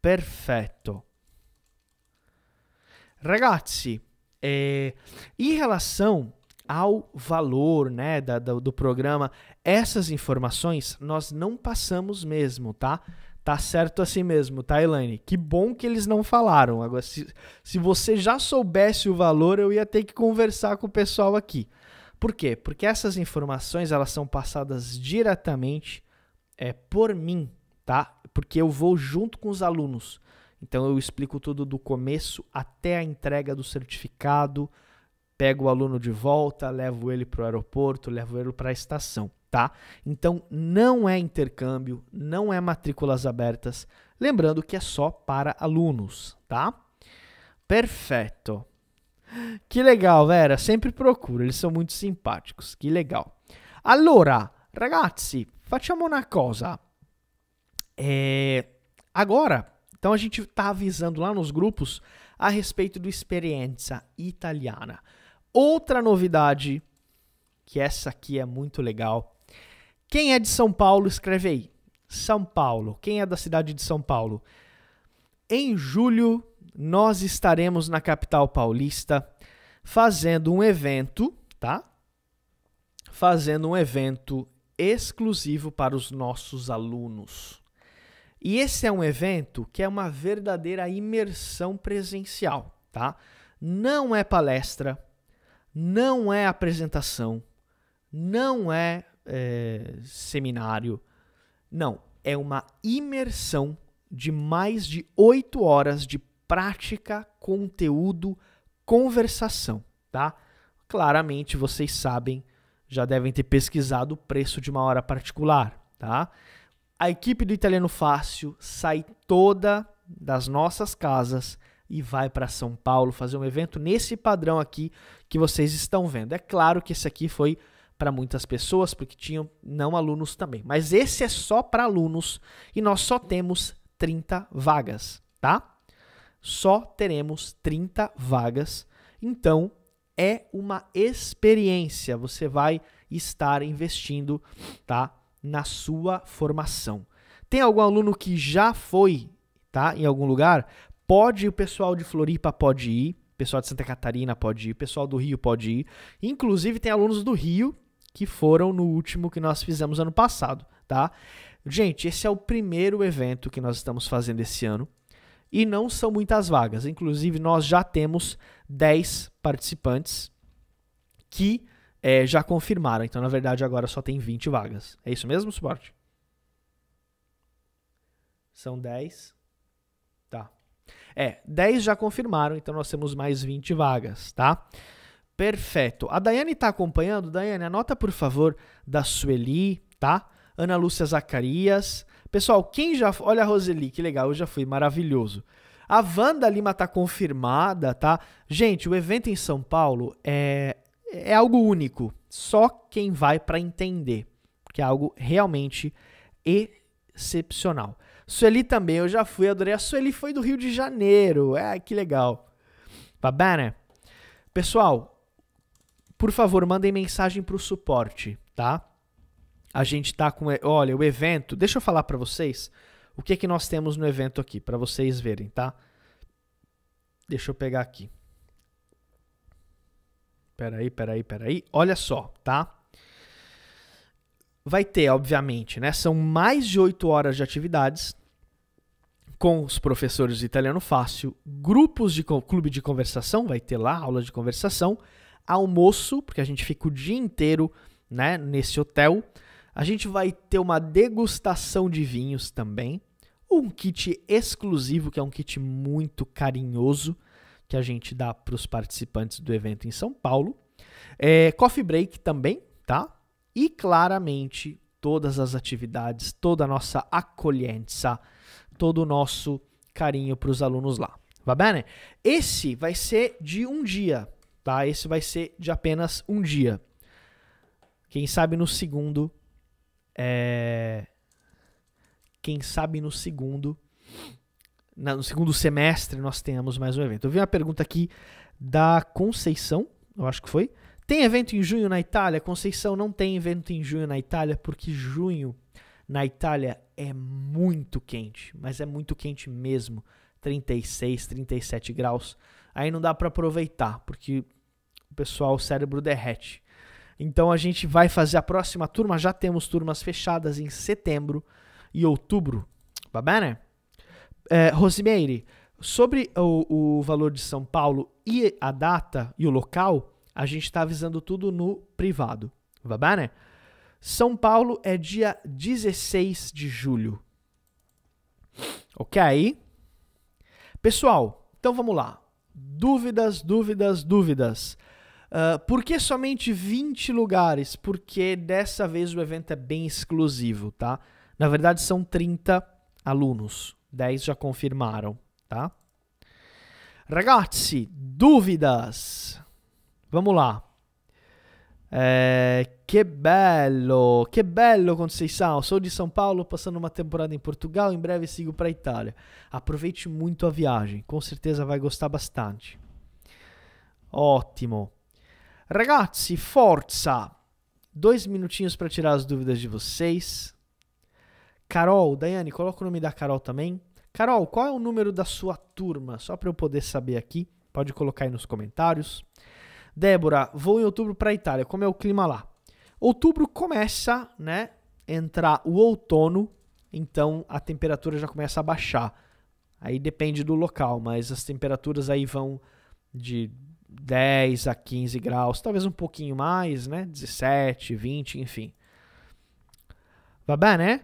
A: Perfeito. Ragazzi, é, em relação ao valor né, da, do programa, essas informações nós não passamos mesmo, tá? Tá certo assim mesmo, tá, Elaine? Que bom que eles não falaram. Agora, se, se você já soubesse o valor, eu ia ter que conversar com o pessoal aqui. Por quê? Porque essas informações elas são passadas diretamente é, por mim, tá? Porque eu vou junto com os alunos. Então eu explico tudo do começo até a entrega do certificado, pego o aluno de volta, levo ele para o aeroporto, levo ele para a estação, tá? Então não é intercâmbio, não é matrículas abertas, lembrando que é só para alunos, tá? Perfeito. Que legal, Vera, sempre procuro, eles são muito simpáticos, que legal. Allora, ragazzi, facciamo una cosa. É... Agora então a gente está avisando lá nos grupos a respeito do Experienza Italiana. Outra novidade, que essa aqui é muito legal. Quem é de São Paulo, escreve aí. São Paulo. Quem é da cidade de São Paulo? Em julho, nós estaremos na capital paulista fazendo um evento, tá? Fazendo um evento exclusivo para os nossos alunos. E esse é um evento que é uma verdadeira imersão presencial, tá? Não é palestra, não é apresentação, não é, é seminário, não. É uma imersão de mais de oito horas de prática, conteúdo, conversação, tá? Claramente vocês sabem, já devem ter pesquisado o preço de uma hora particular, tá? A equipe do Italiano Fácil sai toda das nossas casas e vai para São Paulo fazer um evento nesse padrão aqui que vocês estão vendo. É claro que esse aqui foi para muitas pessoas, porque tinham não alunos também. Mas esse é só para alunos e nós só temos 30 vagas, tá? Só teremos 30 vagas. Então, é uma experiência. Você vai estar investindo, tá? na sua formação. Tem algum aluno que já foi, tá, em algum lugar? Pode, o pessoal de Floripa pode ir, o pessoal de Santa Catarina pode ir, o pessoal do Rio pode ir. Inclusive tem alunos do Rio que foram no último que nós fizemos ano passado, tá? Gente, esse é o primeiro evento que nós estamos fazendo esse ano e não são muitas vagas. Inclusive, nós já temos 10 participantes que é, já confirmaram. Então, na verdade, agora só tem 20 vagas. É isso mesmo, suporte? São 10. Tá. É, 10 já confirmaram, então nós temos mais 20 vagas, tá? Perfeito. A Daiane está acompanhando? Daiane, anota, por favor, da Sueli, tá? Ana Lúcia Zacarias. Pessoal, quem já. Olha a Roseli, que legal, eu já fui, maravilhoso. A Wanda Lima tá confirmada, tá? Gente, o evento em São Paulo é é algo único. Só quem vai para entender, que é algo realmente excepcional. Sueli também, eu já fui, adorei. A Sueli foi do Rio de Janeiro. é que legal. Babana. Pessoal, por favor, mandem mensagem para o suporte, tá? A gente tá com, olha, o evento, deixa eu falar para vocês o que é que nós temos no evento aqui para vocês verem, tá? Deixa eu pegar aqui. Peraí, peraí, peraí. Olha só, tá? Vai ter, obviamente, né? São mais de 8 horas de atividades com os professores de italiano fácil, grupos de clube de conversação, vai ter lá aula de conversação, almoço, porque a gente fica o dia inteiro, né, nesse hotel. A gente vai ter uma degustação de vinhos também, um kit exclusivo, que é um kit muito carinhoso, que a gente dá para os participantes do evento em São Paulo. É, coffee break também, tá? E claramente todas as atividades, toda a nossa acolhência, todo o nosso carinho para os alunos lá. Vá tá bem? Esse vai ser de um dia, tá? Esse vai ser de apenas um dia. Quem sabe no segundo. É... Quem sabe no segundo no segundo semestre nós tenhamos mais um evento. Eu vi uma pergunta aqui da Conceição, eu acho que foi. Tem evento em junho na Itália? Conceição não tem evento em junho na Itália porque junho na Itália é muito quente, mas é muito quente mesmo, 36, 37 graus. Aí não dá para aproveitar porque o pessoal o cérebro derrete. Então a gente vai fazer a próxima turma, já temos turmas fechadas em setembro e outubro. Tá bem, né? É, Rosimeire, sobre o, o valor de São Paulo e a data e o local, a gente está avisando tudo no privado. Vai bem, né? São Paulo é dia 16 de julho. Ok? Pessoal, então vamos lá. Dúvidas, dúvidas, dúvidas. Uh, por que somente 20 lugares? Porque dessa vez o evento é bem exclusivo, tá? Na verdade, são 30 alunos, 10 já confirmaram, tá? Ragazzi, dúvidas? Vamos lá. É, que bello, que bello quando vocês são. Sou de São Paulo, passando uma temporada em Portugal. Em breve sigo para a Itália. Aproveite muito a viagem, com certeza vai gostar bastante. Ótimo. Ragazzi, força! Dois minutinhos para tirar as dúvidas de vocês. Carol, Daiane, coloca o nome da Carol também. Carol, qual é o número da sua turma? Só para eu poder saber aqui. Pode colocar aí nos comentários. Débora, vou em outubro para a Itália. Como é o clima lá? Outubro começa, né? Entrar o outono, então a temperatura já começa a baixar. Aí depende do local, mas as temperaturas aí vão de 10 a 15 graus, talvez um pouquinho mais, né? 17, 20, enfim. Vai bem, né?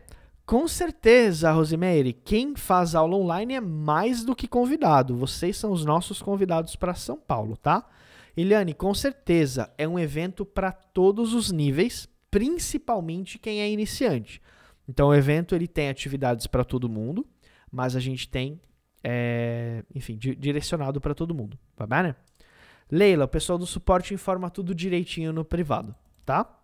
A: com certeza, Rosemary, quem faz aula online é mais do que convidado. Vocês são os nossos convidados para São Paulo, tá? Eliane, com certeza é um evento para todos os níveis, principalmente quem é iniciante. Então, o evento ele tem atividades para todo mundo, mas a gente tem, é, enfim, di direcionado para todo mundo. Tá bem, né? Leila, o pessoal do suporte informa tudo direitinho no privado, tá?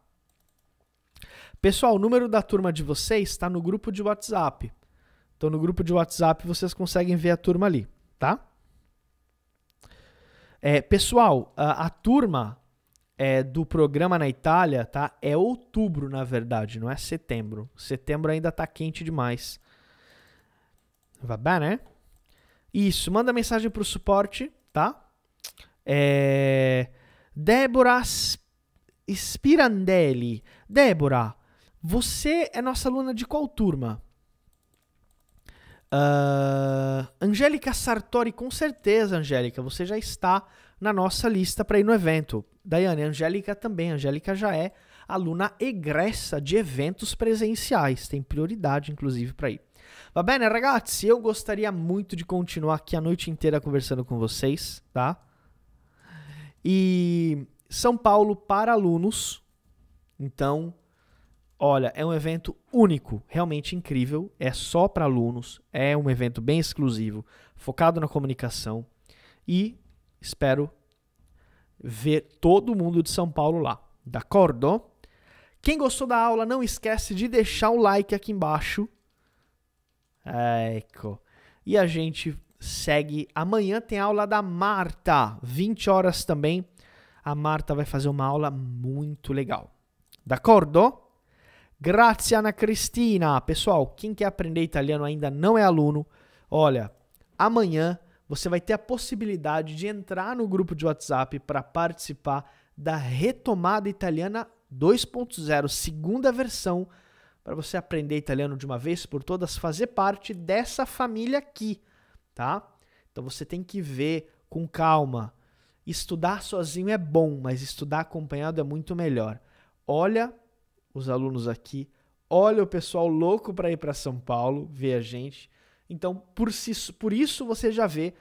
A: Pessoal, o número da turma de vocês está no grupo de WhatsApp. Então, no grupo de WhatsApp vocês conseguem ver a turma ali, tá? É, pessoal, a, a turma é, do programa na Itália, tá? É outubro, na verdade, não é setembro. Setembro ainda tá quente demais. Vai bem, né? Isso, manda mensagem pro suporte, tá? É... Débora Spirandelli. Débora, você é nossa aluna de qual turma? Uh, Angélica Sartori, com certeza, Angélica, você já está na nossa lista para ir no evento. Daiane, Angélica também. Angélica já é aluna egressa de eventos presenciais, tem prioridade, inclusive, para ir. Va bene, ragazzi, eu gostaria muito de continuar aqui a noite inteira conversando com vocês, tá? E São Paulo para alunos, então Olha, é um evento único, realmente incrível, é só para alunos, é um evento bem exclusivo, focado na comunicação e espero ver todo mundo de São Paulo lá. D'accordo? Quem gostou da aula, não esquece de deixar o like aqui embaixo. E a gente segue. Amanhã tem aula da Marta, 20 horas também. A Marta vai fazer uma aula muito legal. D'accordo? Grazie, Ana Cristina. Pessoal, quem quer aprender italiano ainda não é aluno, olha, amanhã você vai ter a possibilidade de entrar no grupo de WhatsApp para participar da retomada italiana 2.0, segunda versão, para você aprender italiano de uma vez por todas, fazer parte dessa família aqui, tá? Então você tem que ver com calma. Estudar sozinho é bom, mas estudar acompanhado é muito melhor. Olha os alunos aqui, olha o pessoal louco para ir para São Paulo ver a gente. Então, por, si, por isso você já vê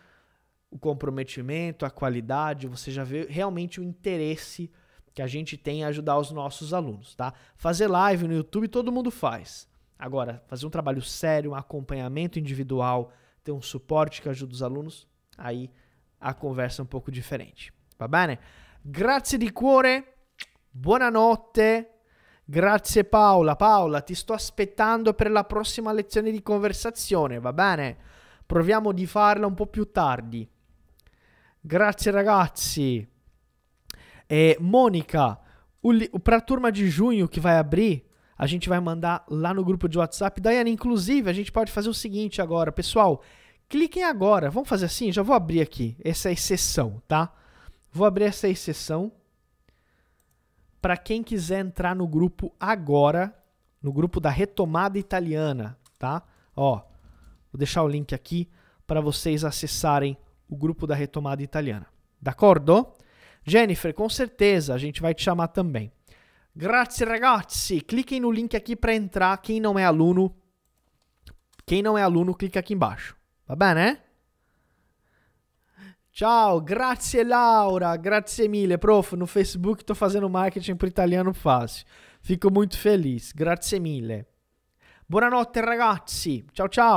A: o comprometimento, a qualidade, você já vê realmente o interesse que a gente tem em ajudar os nossos alunos, tá? Fazer live no YouTube todo mundo faz. Agora, fazer um trabalho sério, um acompanhamento individual, ter um suporte que ajuda os alunos, aí a conversa é um pouco diferente. Va tá bene? Né? Grazie di cuore, buonanotte. Grazie Paola, Paola, ti sto aspettando per la prossima lezione di conversazione, va bene? Proviamo di farla un po' più tardi. Grazie ragazzi. É, Mônica, o, pra turma de junho que vai abrir, a gente vai mandar lá no grupo de WhatsApp. Daiane, inclusive, a gente pode fazer o seguinte agora, pessoal. Cliquem agora. Vamos fazer assim? Já vou abrir aqui essa exceção, tá? Vou abrir essa exceção para quem quiser entrar no grupo agora, no grupo da retomada italiana, tá? Ó, vou deixar o link aqui para vocês acessarem o grupo da retomada italiana. D'accordo? Jennifer, com certeza a gente vai te chamar também. Grazie ragazzi, cliquem no link aqui para entrar, quem não é aluno, quem não é aluno clica aqui embaixo. Tá bem, né? Ciao, grazie Laura, grazie mille. Prof, no Facebook estou fazendo marketing para italiano fácil. Fico muito feliz, grazie mille. Buonanotte ragazzi, ciao ciao.